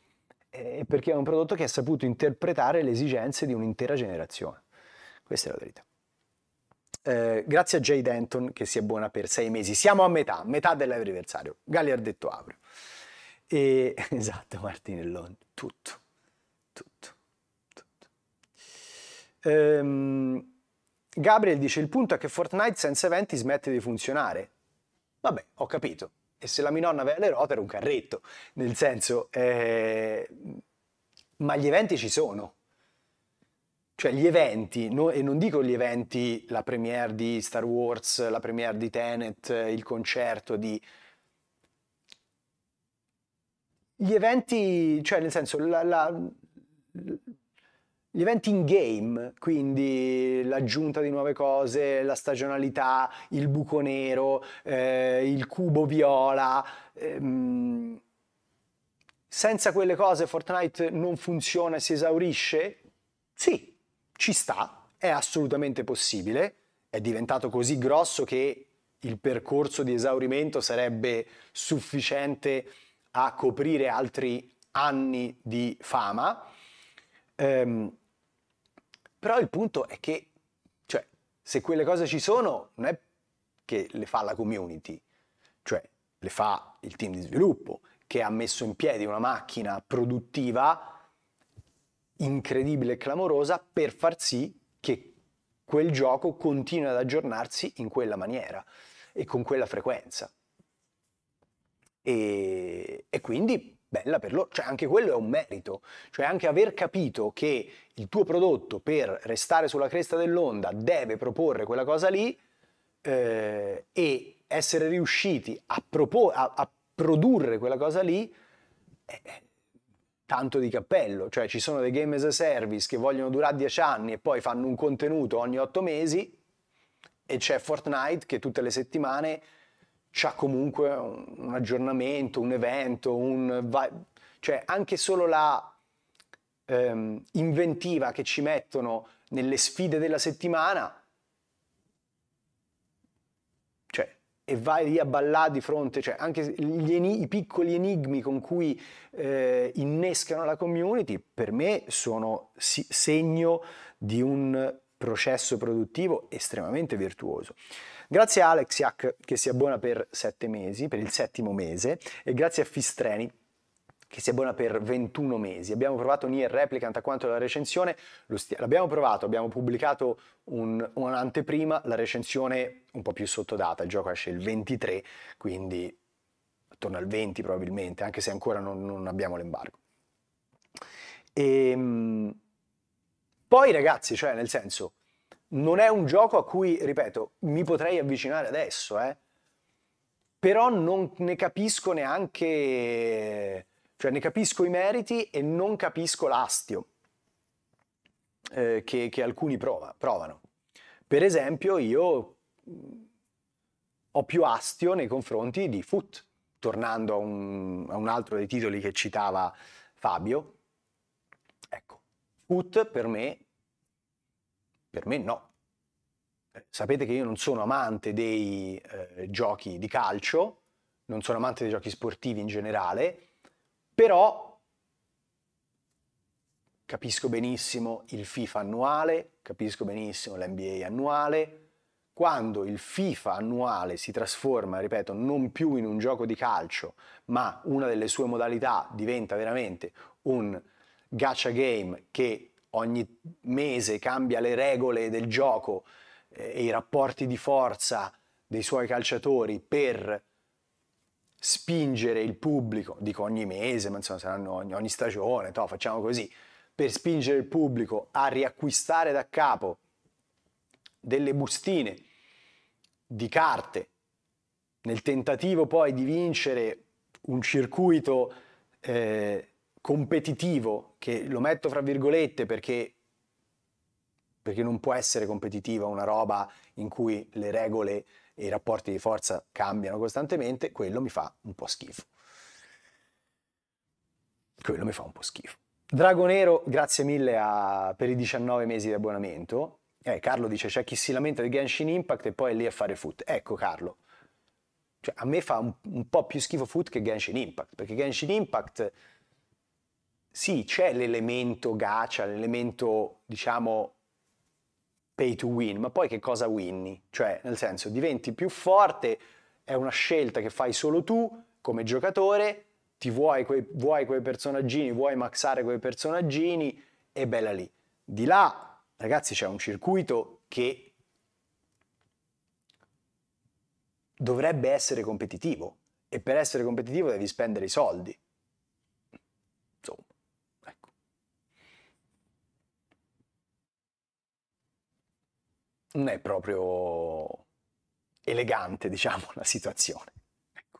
eh, e perché è un prodotto che ha saputo interpretare le esigenze di un'intera generazione. Questa è la verità. Eh, grazie a Jay Denton che si è buona per sei mesi. Siamo a metà, metà dell'anniversario. Galli ha detto Aureo. E, esatto, Martinellone, tutto, tutto. Ehm, Gabriel dice il punto è che Fortnite senza eventi smette di funzionare. Vabbè, ho capito. E se la mia nonna aveva le ruote era un carretto, nel senso, eh, ma gli eventi ci sono. Cioè gli eventi, no, e non dico gli eventi, la premiere di Star Wars, la premiere di Tenet, il concerto di gli eventi, cioè nel senso, la, la, gli eventi in game, quindi l'aggiunta di nuove cose, la stagionalità, il buco nero, eh, il cubo viola. Ehm, senza quelle cose Fortnite non funziona e si esaurisce? Sì, ci sta, è assolutamente possibile. È diventato così grosso che il percorso di esaurimento sarebbe sufficiente a coprire altri anni di fama. Ehm, però il punto è che, cioè, se quelle cose ci sono, non è che le fa la community, cioè le fa il team di sviluppo che ha messo in piedi una macchina produttiva incredibile e clamorosa per far sì che quel gioco continui ad aggiornarsi in quella maniera e con quella frequenza. E, e quindi bella per loro, cioè anche quello è un merito, cioè anche aver capito che il tuo prodotto per restare sulla cresta dell'onda deve proporre quella cosa lì eh, e essere riusciti a, propor- a, a, produrre quella cosa lì eh, tanto di cappello, cioè ci sono dei game as a service che vogliono durare dieci anni e poi fanno un contenuto ogni otto mesi e c'è Fortnite che tutte le settimane c'ha comunque un, un aggiornamento, un evento, un va- cioè anche solo la ehm, inventiva che ci mettono nelle sfide della settimana, cioè, e vai lì a ballare di fronte, cioè anche eni- i piccoli enigmi con cui eh, innescano la community, per me sono si- segno di un processo produttivo estremamente virtuoso. Grazie a Alexiak che si abbona per 7 mesi, per il settimo mese, e grazie a Fistreni che si abbona per 21 mesi. Abbiamo provato Nier Replicant a quanto la recensione, sti- l'abbiamo provato, abbiamo pubblicato un, un'anteprima, la recensione un po' più sottodata, il gioco esce il 23, quindi attorno al 20 probabilmente, anche se ancora non, non abbiamo l'embargo. E, ehm, poi ragazzi, cioè nel senso, non è un gioco a cui, ripeto, mi potrei avvicinare adesso, eh? però non ne capisco neanche, cioè ne capisco i meriti e non capisco l'astio eh, che, che, alcuni prova, provano. Per esempio io mm, ho più astio nei confronti di Foot, tornando a un, a un altro dei titoli che citava Fabio. Ecco, Foot per me per me no. Eh, sapete che io non sono amante dei eh, giochi di calcio, non sono amante dei giochi sportivi in generale, però capisco benissimo il FIFA annuale, capisco benissimo l'NBA annuale. Quando il FIFA annuale si trasforma, ripeto, non più in un gioco di calcio, ma una delle sue modalità diventa veramente un gacha game che ogni mese cambia le regole del gioco eh, e i rapporti di forza dei suoi calciatori per spingere il pubblico, dico ogni mese, ma insomma saranno ogni, ogni stagione, toh, facciamo così, per spingere il pubblico a riacquistare da capo delle bustine di carte nel tentativo poi di vincere un circuito eh, competitivo, che lo metto fra virgolette perché, perché non può essere competitiva una roba in cui le regole e i rapporti di forza cambiano costantemente, quello mi fa un po' schifo. Quello mi fa un po' schifo. Dragonero, grazie mille a, per i 19 mesi di abbonamento. Eh, Carlo dice c'è chi si lamenta di Genshin Impact e poi è lì a fare foot. Ecco Carlo, cioè, a me fa un, un po' più schifo foot che Genshin Impact, perché Genshin Impact sì, c'è l'elemento gacha, l'elemento, diciamo, pay to win, ma poi che cosa winni? Cioè, nel senso, diventi più forte, è una scelta che fai solo tu come giocatore, ti vuoi quei, vuoi quei personaggini, vuoi maxare quei personaggini, e bella lì. Di là, ragazzi, c'è un circuito che dovrebbe essere competitivo, e per essere competitivo devi spendere i soldi. non è proprio elegante, diciamo, la situazione. Ecco.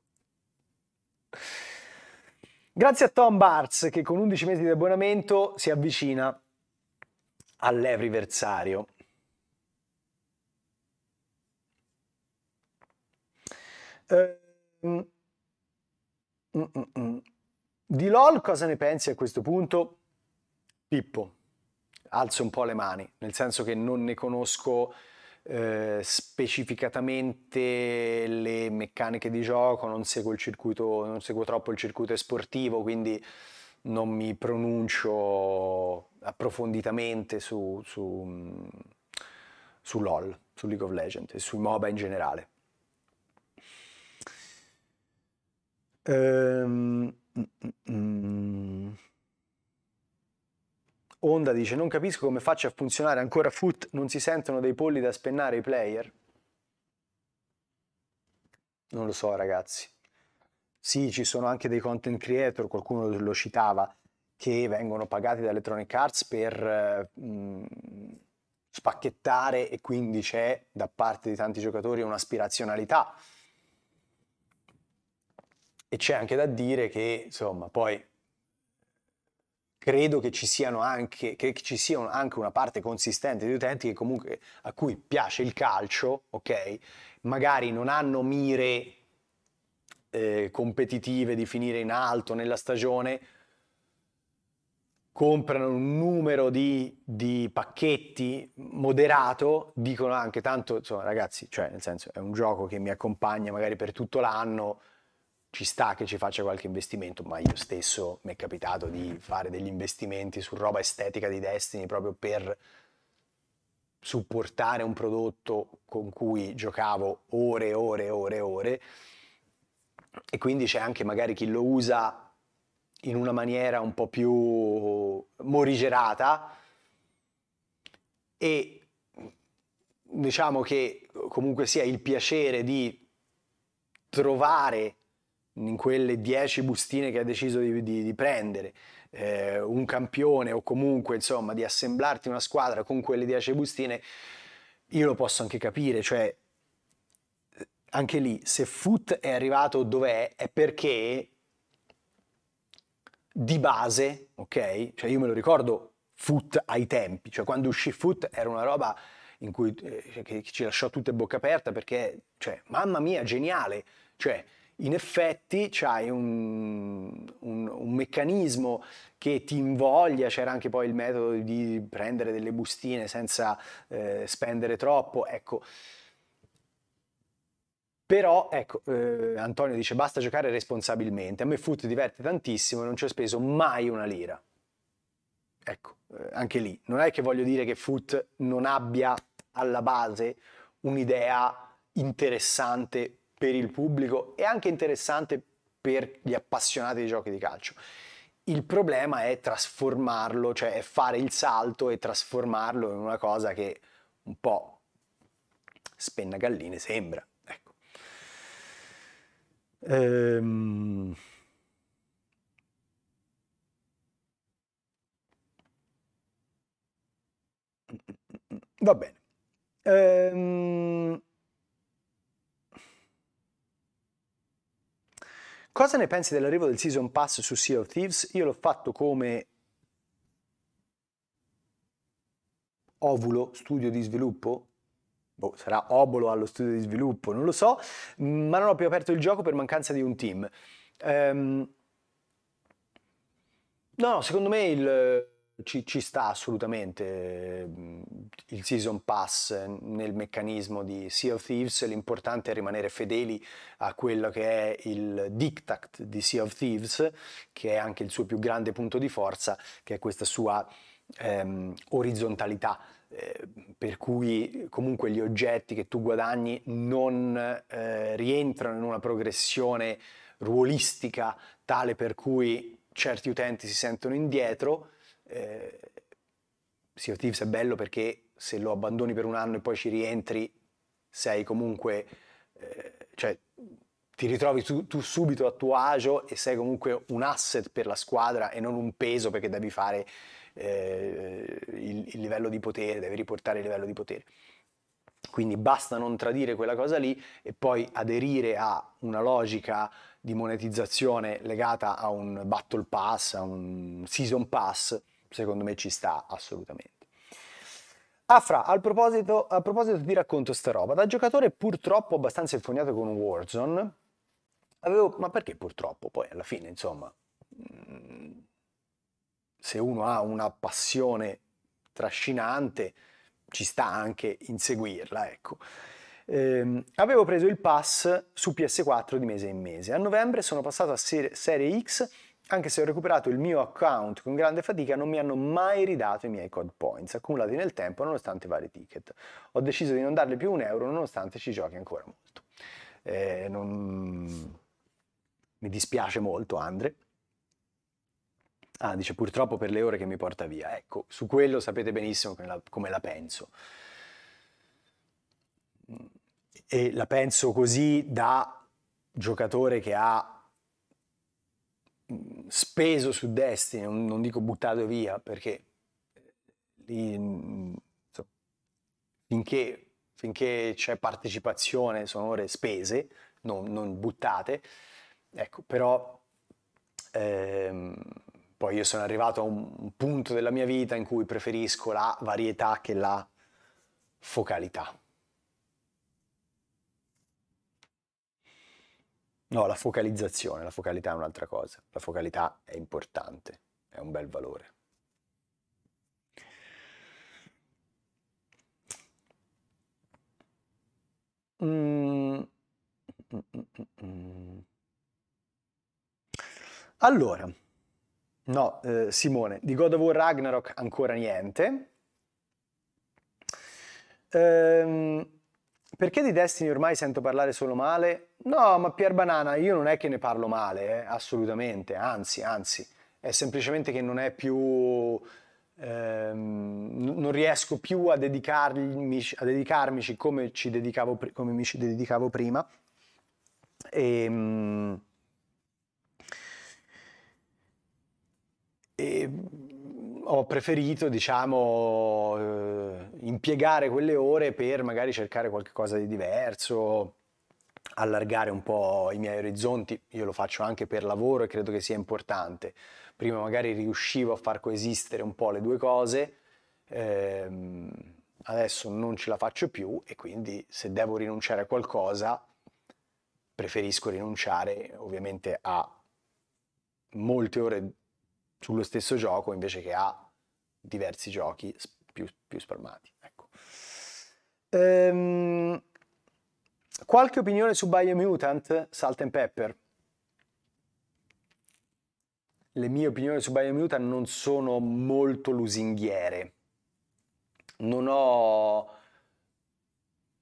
Grazie a Tom Bartz che con 11 mesi di abbonamento si avvicina all'evriversario. Eh, mm, mm, mm. Di LOL cosa ne pensi a questo punto? Pippo alzo un po' le mani, nel senso che non ne conosco eh, specificatamente le meccaniche di gioco, non seguo, il circuito, non seguo troppo il circuito sportivo, quindi non mi pronuncio approfonditamente su, su, su LOL, su League of Legends e sui MOBA in generale. Ehm, mm, mm. mm. Onda dice: Non capisco come faccia a funzionare ancora foot, non si sentono dei polli da spennare i player. Non lo so, ragazzi. Sì, ci sono anche dei content creator, qualcuno lo citava, che vengono pagati da Electronic Arts per eh, mh, spacchettare e quindi c'è da parte di tanti giocatori un'aspirazionalità. E c'è anche da dire che, insomma, poi credo che ci, anche, che ci, sia anche una parte consistente di utenti comunque, a cui piace il calcio, ok? Magari non hanno mire eh, competitive di finire in alto nella stagione, comprano un numero di, di, pacchetti moderato, dicono anche tanto, insomma ragazzi, cioè nel senso è un gioco che mi accompagna magari per tutto l'anno, ci sta che ci faccia qualche investimento, ma io stesso mi è capitato di fare degli investimenti su roba estetica di Destiny proprio per supportare un prodotto con cui giocavo ore e ore e ore e ore e quindi c'è anche magari chi lo usa in una maniera un po' più morigerata e diciamo che comunque sia il piacere di trovare in quelle 10 bustine che ha deciso di, di, di prendere eh, un campione o comunque insomma di assemblarti una squadra con quelle 10 bustine, io lo posso anche capire, cioè anche lì se Foot è arrivato dov'è è perché di base, ok? Cioè io me lo ricordo Foot ai tempi, cioè quando uscì Foot era una roba in cui eh, che ci lasciò tutte bocca aperta perché cioè mamma mia, geniale, cioè in effetti c'hai un, un, un meccanismo che ti invoglia, c'era anche poi il metodo di prendere delle bustine senza eh, spendere troppo, ecco. Però, ecco, eh, Antonio dice basta giocare responsabilmente, a me foot diverte tantissimo, e non ci ho speso mai una lira. Ecco, eh, anche lì, non è che voglio dire che foot non abbia alla base un'idea interessante per il pubblico e anche interessante per gli appassionati di giochi di calcio. Il problema è trasformarlo, cioè è fare il salto e trasformarlo in una cosa che un po' spenna galline sembra. Ecco. Ehm... Va bene. Ehm... Cosa ne pensi dell'arrivo del Season Pass su Sea of Thieves? Io l'ho fatto come ovulo studio di sviluppo? Boh, sarà obolo allo studio di sviluppo, non lo so, ma non ho più aperto il gioco per mancanza di un team. Um, no, secondo me il, ci, ci, sta assolutamente ehm, il season pass nel meccanismo di Sea of Thieves, l'importante è rimanere fedeli a quello che è il diktat di Sea of Thieves, che è anche il suo più grande punto di forza, che è questa sua ehm, orizzontalità, eh, per cui comunque gli oggetti che tu guadagni non eh, rientrano in una progressione ruolistica tale per cui certi utenti si sentono indietro, eh, Sea of Thieves è bello perché se lo abbandoni per un anno e poi ci rientri, sei comunque, eh, cioè ti ritrovi tu, tu, subito a tuo agio e sei comunque un asset per la squadra e non un peso perché devi fare eh, il, il livello di potere, devi riportare il livello di potere. Quindi basta non tradire quella cosa lì e poi aderire a una logica di monetizzazione legata a un battle pass, a un season pass, secondo me ci sta assolutamente. Afra, a proposito, a proposito ti racconto sta roba. Da giocatore purtroppo abbastanza infognato con Warzone, avevo... Ma perché purtroppo? Poi alla fine, insomma, mm, se uno ha una passione trascinante, ci sta anche inseguirla, ecco. Eh, avevo preso il pass su PS4 di mese in mese. A novembre sono passato a Serie X anche se ho recuperato il mio account con grande fatica, non mi hanno mai ridato i miei code points accumulati nel tempo nonostante vari ticket. Ho deciso di non darle più un euro nonostante ci giochi ancora molto. Eh, non... Mi dispiace molto, Andre. Ah, dice purtroppo per le ore che mi porta via. Ecco, su quello sapete benissimo come la, come la penso. E la penso così da giocatore che ha speso su Destiny, non, dico buttato via perché eh, lì, mm, insomma, finché, finché c'è partecipazione sono ore spese, non, non buttate, ecco, però ehm, poi io sono arrivato a un punto della mia vita in cui preferisco la varietà che la focalità. No, la focalizzazione, la focalità è un'altra cosa. La focalità è importante, è un bel valore. Mm. Allora, no, eh, Simone, di God of War Ragnarok ancora niente. Ehm, perché di Destiny ormai sento parlare solo male? No, ma Pier Banana io non è che ne parlo male, eh, assolutamente, anzi, anzi, è semplicemente che non è più... Ehm, non riesco più a dedicarmi, a dedicarmi come, ci dedicavo, come mi ci dedicavo prima. E, ehm, e ehm, ho preferito diciamo, eh, impiegare quelle ore per magari cercare qualcosa di diverso, allargare un po' i miei orizzonti, io lo faccio anche per lavoro e credo che sia importante. Prima magari riuscivo a far coesistere un po' le due cose, ehm, adesso non ce la faccio più e quindi se devo rinunciare a qualcosa preferisco rinunciare ovviamente a molte ore sullo stesso gioco invece che ha diversi giochi più, più spalmati. Ecco. Ehm, qualche opinione su Biomutant, Salt and Pepper? Le mie opinioni su Biomutant non sono molto lusinghiere. Non ho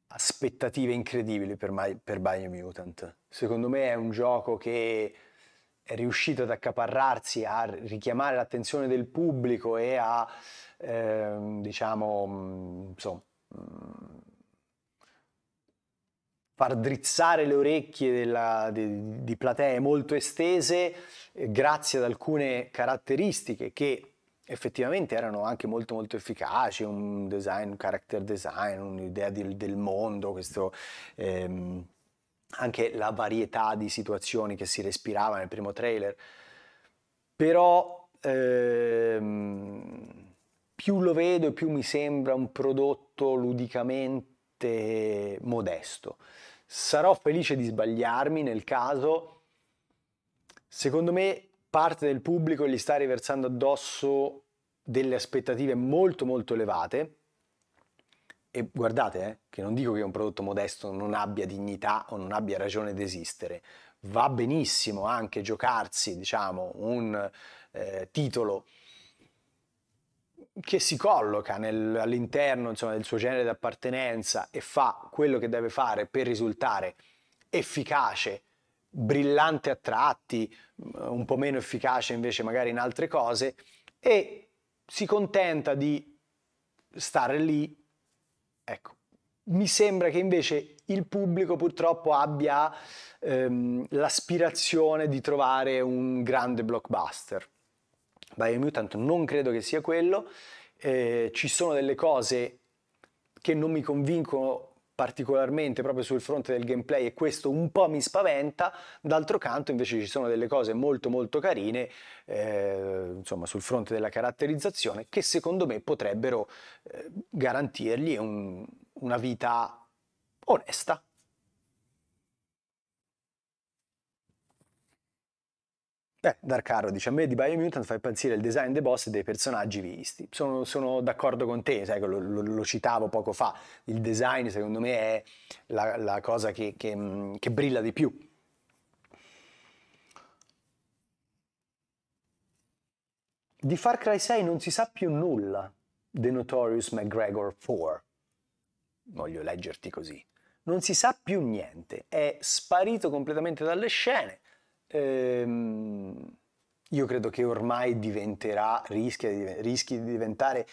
aspettative incredibili per, per Biomutant. Secondo me è un gioco che è riuscito ad accaparrarsi, a richiamare l'attenzione del pubblico e a, eh, diciamo, insomma, mm, far drizzare le orecchie della, di, di, platee molto estese eh, grazie ad alcune caratteristiche che effettivamente erano anche molto molto efficaci, un design, un character design, un'idea del, del mondo, questo... Ehm, anche la varietà di situazioni che si respirava nel primo trailer, però ehm, più lo vedo e più mi sembra un prodotto ludicamente modesto. Sarò felice di sbagliarmi nel caso, secondo me parte del pubblico gli sta riversando addosso delle aspettative molto molto elevate e guardate, eh, che non dico che un prodotto modesto non abbia dignità o non abbia ragione di esistere, va benissimo anche giocarsi, diciamo, un eh, titolo che si colloca nel, all'interno insomma, del suo genere di appartenenza e fa quello che deve fare per risultare efficace, brillante a tratti, mm, un po' meno efficace invece magari in altre cose, e si contenta di stare lì Ecco, mi sembra che invece il pubblico purtroppo abbia ehm, l'aspirazione di trovare un grande blockbuster. Biomutant non credo che sia quello, eh, ci sono delle cose che non mi convincono particolarmente proprio sul fronte del gameplay e questo un po' mi spaventa, d'altro canto invece ci sono delle cose molto molto carine eh, insomma sul fronte della caratterizzazione che secondo me potrebbero eh, garantirgli un, una vita onesta. Beh, Dark Arrow dice, a me di Biomutant fa impazzire il design dei boss e dei personaggi visti. Sono, sono d'accordo con te, sai, lo, lo, lo, citavo poco fa, il design secondo me è la, la cosa che, che, mm, che brilla di più Di Far Cry 6 non si sa più nulla. The Notorious McGregor 4. Voglio leggerti così. Non si sa più niente. È sparito completamente dalle scene ehm, io credo che ormai diventerà, rischia rischi di diventare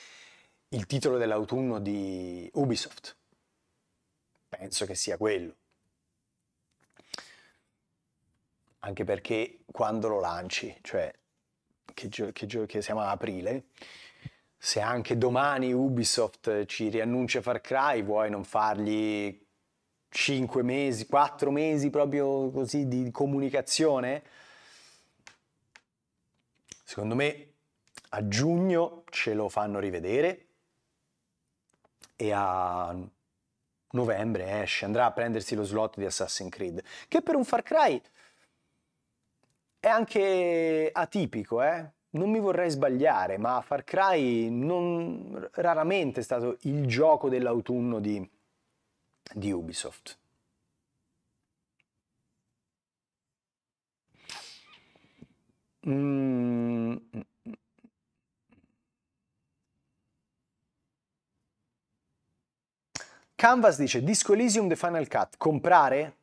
il titolo dell'autunno di Ubisoft. Penso che sia quello. Anche perché quando lo lanci, cioè che, gio- che, gio- che siamo ad aprile, se anche domani Ubisoft ci riannuncia Far Cry, vuoi non fargli 5 mesi, 4 mesi proprio così di comunicazione, secondo me a giugno ce lo fanno rivedere e a novembre esce, andrà a prendersi lo slot di Assassin's Creed, che per un Far Cry è anche atipico, eh? Non mi vorrei sbagliare, ma Far Cry non, raramente è stato il gioco dell'autunno di, di Ubisoft. Mm. Canvas dice Disco Elysium The Final Cut, comprare?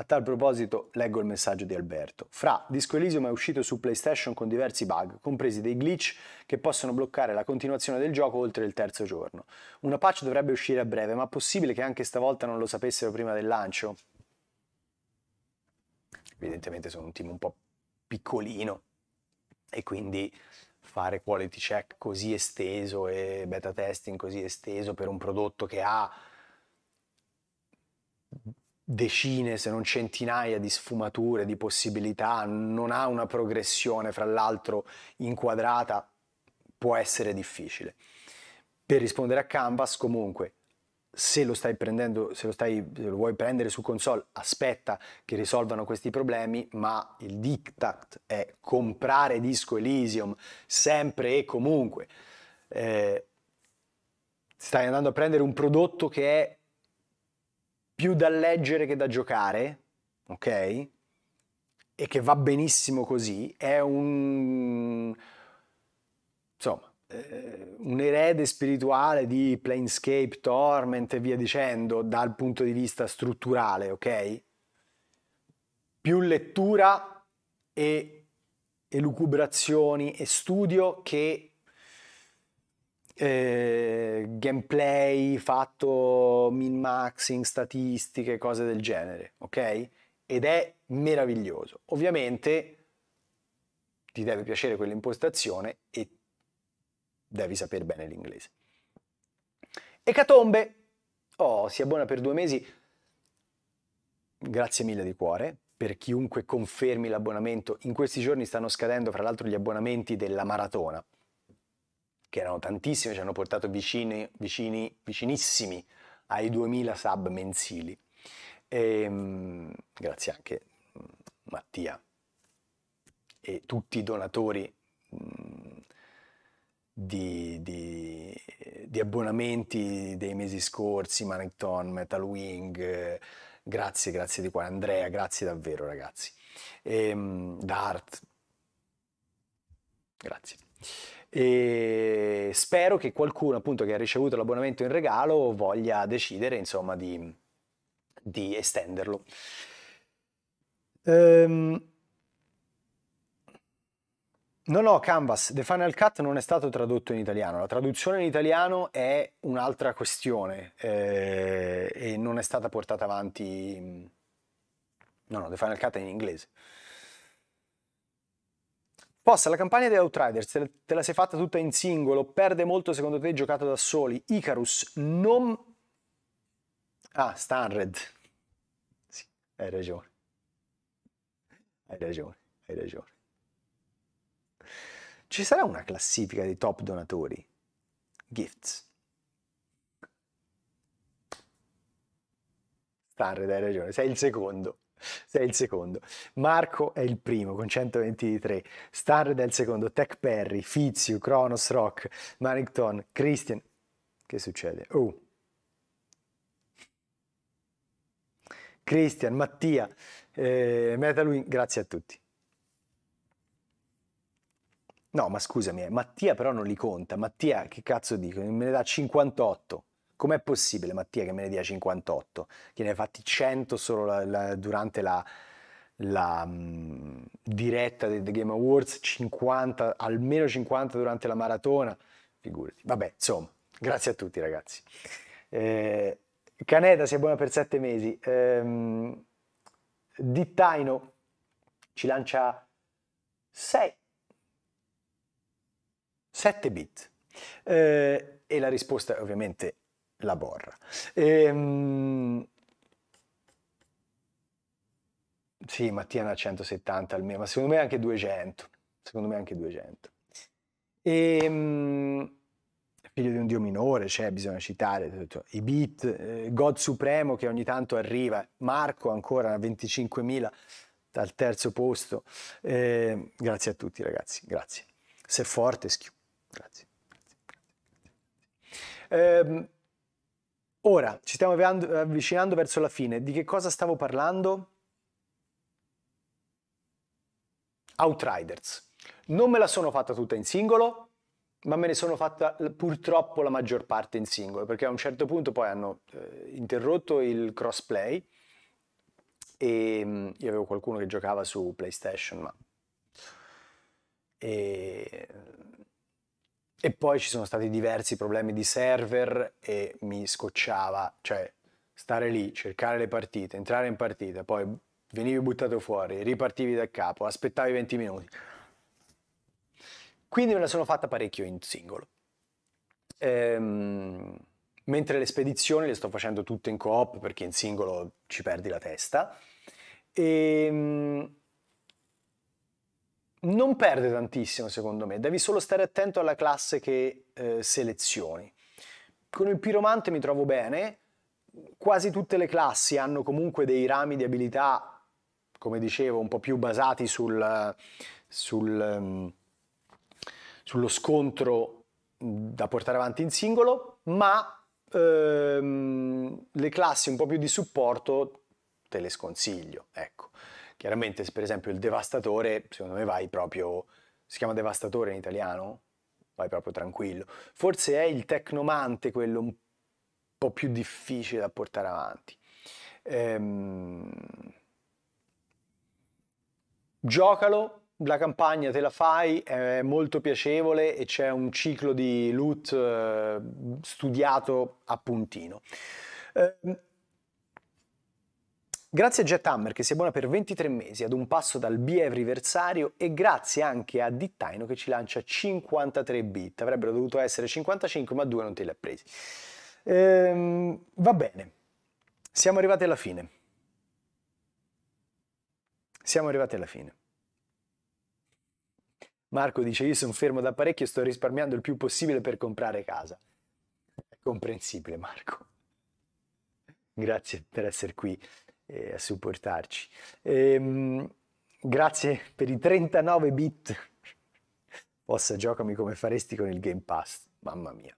A tal proposito leggo il messaggio di Alberto. Fra, Disco Elysium è uscito su PlayStation con diversi bug, compresi dei glitch che possono bloccare la continuazione del gioco oltre il terzo giorno. Una patch dovrebbe uscire a breve, ma possibile che anche stavolta non lo sapessero prima del lancio? Evidentemente sono un team un po' piccolino e quindi fare quality check così esteso e beta testing così esteso per un prodotto che ha decine se non centinaia di sfumature, di possibilità, non ha una progressione fra l'altro inquadrata, può essere difficile. Per rispondere a Canvas comunque se lo stai prendendo, se lo, stai, se lo vuoi prendere su console, aspetta che risolvano questi problemi, ma il diktat è comprare disco Elysium sempre e comunque. Eh, stai andando a prendere un prodotto che è più da leggere che da giocare, ok? E che va benissimo così, è un... insomma, eh, un erede spirituale di Planescape, Torment e via dicendo dal punto di vista strutturale, ok? Più lettura e elucubrazioni e studio che eh, gameplay fatto min-maxing, statistiche, cose del genere, ok? Ed è meraviglioso. Ovviamente ti deve piacere quell'impostazione e devi sapere bene l'inglese. Ecatombe, oh, si abbona per due mesi. Grazie mille di cuore per chiunque confermi l'abbonamento. In questi giorni stanno scadendo, fra l'altro, gli abbonamenti della maratona che erano tantissimi, ci hanno portato vicini, vicini, vicinissimi ai 2000 sub mensili. E, ehm, grazie anche a mm, Mattia e tutti i donatori mm, di, di, di abbonamenti dei mesi scorsi, Manecton, Metal Wing, grazie, grazie di qua, Andrea, grazie davvero ragazzi, e, ehm, Dart, grazie e spero che qualcuno appunto che ha ricevuto l'abbonamento in regalo voglia decidere insomma di, di estenderlo. Um, ehm, No, no, Canvas, The Final Cut non è stato tradotto in italiano, la traduzione in italiano è un'altra questione eh, e non è stata portata avanti... No, no, The Final Cut è in inglese. Possa, la campagna di Outriders te la sei fatta tutta in singolo, perde molto secondo te giocato da soli. Icarus non... Ah, Stanred. Sì, hai ragione. Hai ragione, hai ragione. Ci sarà una classifica dei top donatori? Gifts. Stanred, hai ragione, sei il secondo. Sei il secondo. Marco è il primo con 123. Star è il secondo. Tech Perry, Fizio, Kronos Rock, Marington, Christian. Che succede? Oh. Christian, Mattia, eh, Metalwin, grazie a tutti. No, ma scusami, eh, Mattia però non li conta. Mattia, che cazzo dico? Me ne dà 58. Com'è possibile, Mattia, che me ne dia 58? Che ne hai fatti 100 solo la, la, durante la, la mh, mm, diretta del The Game Awards, 50, almeno 50 durante la maratona, figurati. Vabbè, insomma, grazie a tutti ragazzi. Eh, Caneda si è buona per 7 mesi. Eh, Dittaino ci lancia 6, 7 bit. Eh, e la risposta è ovviamente la borra. Ehm... Sì, ha 170 almeno, ma secondo me anche 200. Secondo me anche 200. Ehm... Figlio di un dio minore, cioè bisogna citare i beat, eh, God Supremo che ogni tanto arriva, Marco ancora a 25.000 dal terzo posto. Eh, grazie a tutti ragazzi, grazie. Se forte, schiù. Grazie. grazie, grazie, grazie. Eh, Ora, ci stiamo avvicinando verso la fine. Di che cosa stavo parlando? Outriders. Non me la sono fatta tutta in singolo, ma me ne sono fatta purtroppo la maggior parte in singolo, perché a un certo punto poi hanno eh, interrotto il crossplay e ehm, mh, io avevo qualcuno che giocava su PlayStation, ma... E e poi ci sono stati diversi problemi di server e mi scocciava, cioè stare lì, cercare le partite, entrare in partita, poi venivi buttato fuori, ripartivi da capo, aspettavi 20 minuti. Quindi me la sono fatta parecchio in singolo. Ehm, mentre le spedizioni le sto facendo tutte in coop perché in singolo ci perdi la testa. Ehm, non perde tantissimo secondo me, devi solo stare attento alla classe che eh, selezioni. Con il piromante mi trovo bene, quasi tutte le classi hanno comunque dei rami di abilità, come dicevo, un po' più basati sul, sul, um, sullo scontro da portare avanti in singolo, ma ehm, le classi un po' più di supporto te le sconsiglio, ecco. Chiaramente, per esempio, il devastatore, secondo me vai proprio... Si chiama devastatore in italiano? Vai proprio tranquillo. Forse è il tecnomante quello un po' più difficile da portare avanti. Ehm... Giocalo, la campagna te la fai, è molto piacevole e c'è un ciclo di loot eh, studiato a puntino. Eh, Grazie a JetHammer che si abbona per 23 mesi ad un passo dal B-Every e grazie anche a Dittaino che ci lancia 53 bit, avrebbero dovuto essere 55 ma due non te li ha presi. Ehm, va bene, siamo arrivati alla fine. Siamo arrivati alla fine. Marco dice io sono fermo da parecchio e sto risparmiando il più possibile per comprare casa. È comprensibile Marco. Grazie per essere qui eh, a supportarci. Ehm, grazie per i 39 bit. Possa giocami come faresti con il Game Pass. Mamma mia.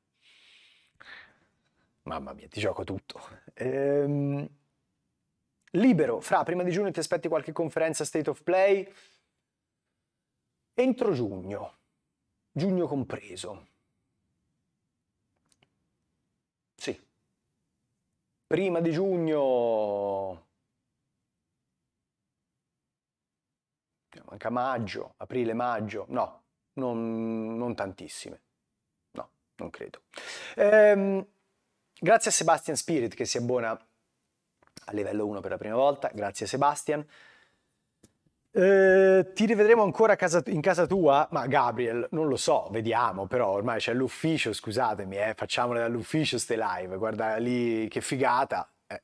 Mamma mia, ti gioco tutto. Ehm, libero, fra prima di giugno ti aspetti qualche conferenza State of Play? Entro giugno, giugno compreso. Sì. Prima di giugno manca maggio, aprile, maggio, no, non, non tantissime, no, non credo. Ehm, grazie a Sebastian Spirit che si abbona a livello 1 per la prima volta, grazie Sebastian. Eh, ti rivedremo ancora casa, in casa tua? Ma Gabriel, non lo so, vediamo, però ormai c'è l'ufficio, scusatemi, eh, facciamole dall'ufficio ste live, guarda lì che figata. Eh,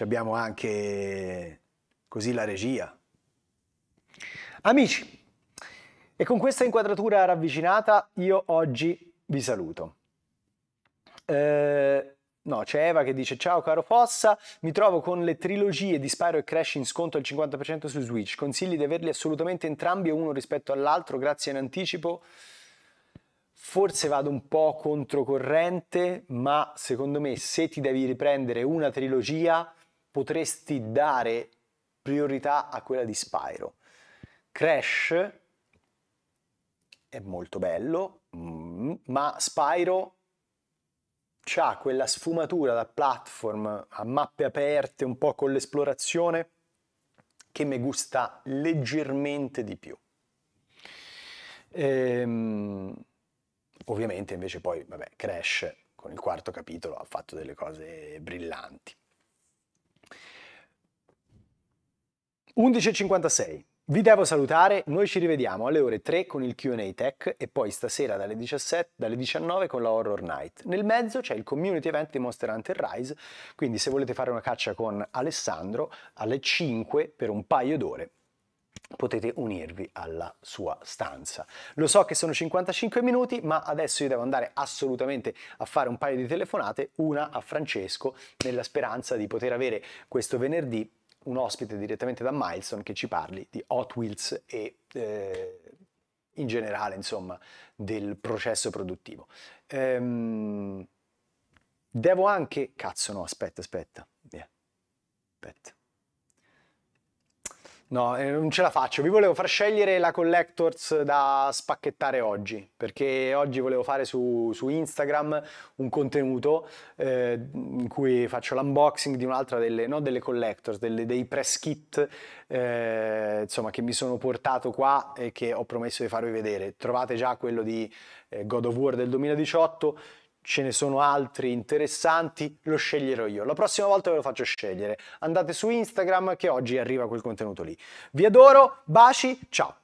abbiamo anche così la regia, Amici, e con questa inquadratura ravvicinata io oggi vi saluto. Eh, no, c'è Eva che dice ciao caro Fossa, mi trovo con le trilogie di Spyro e Crash in sconto al 50% su Switch, consigli di averli assolutamente entrambi uno rispetto all'altro, grazie in anticipo. Forse vado un po' controcorrente, ma secondo me se ti devi riprendere una trilogia potresti dare priorità a quella di Spyro Crash è molto bello, mm, ma Spyro ha quella sfumatura da platform a mappe aperte, un po' con l'esplorazione, che mi gusta leggermente di più. Ehm, ovviamente invece poi, vabbè, Crash con il quarto capitolo ha fatto delle cose brillanti. 11.56 vi devo salutare, noi ci rivediamo alle ore 3 con il QA Tech e poi stasera dalle, 17, dalle 19 con la Horror Night. Nel mezzo c'è il community event di Monster Hunter Rise, quindi se volete fare una caccia con Alessandro alle 5 per un paio d'ore potete unirvi alla sua stanza. Lo so che sono 55 minuti, ma adesso io devo andare assolutamente a fare un paio di telefonate, una a Francesco, nella speranza di poter avere questo venerdì un ospite direttamente da Milestone che ci parli di Hot Wheels e eh, in generale insomma del processo produttivo. Ehm, devo anche... Cazzo no, aspetta, aspetta. Yeah. aspetta. No, eh, non ce la faccio. Vi volevo far scegliere la collectors da spacchettare oggi, perché oggi volevo fare su, su Instagram un contenuto eh, in cui faccio l'unboxing di un'altra delle, no, delle collectors, delle, dei press kit eh, insomma, che mi sono portato qua e che ho promesso di farvi vedere. Trovate già quello di eh, God of War del 2018 ce ne sono altri interessanti, lo sceglierò io. La prossima volta ve lo faccio scegliere. Andate su Instagram che oggi arriva quel contenuto lì. Vi adoro, baci, ciao!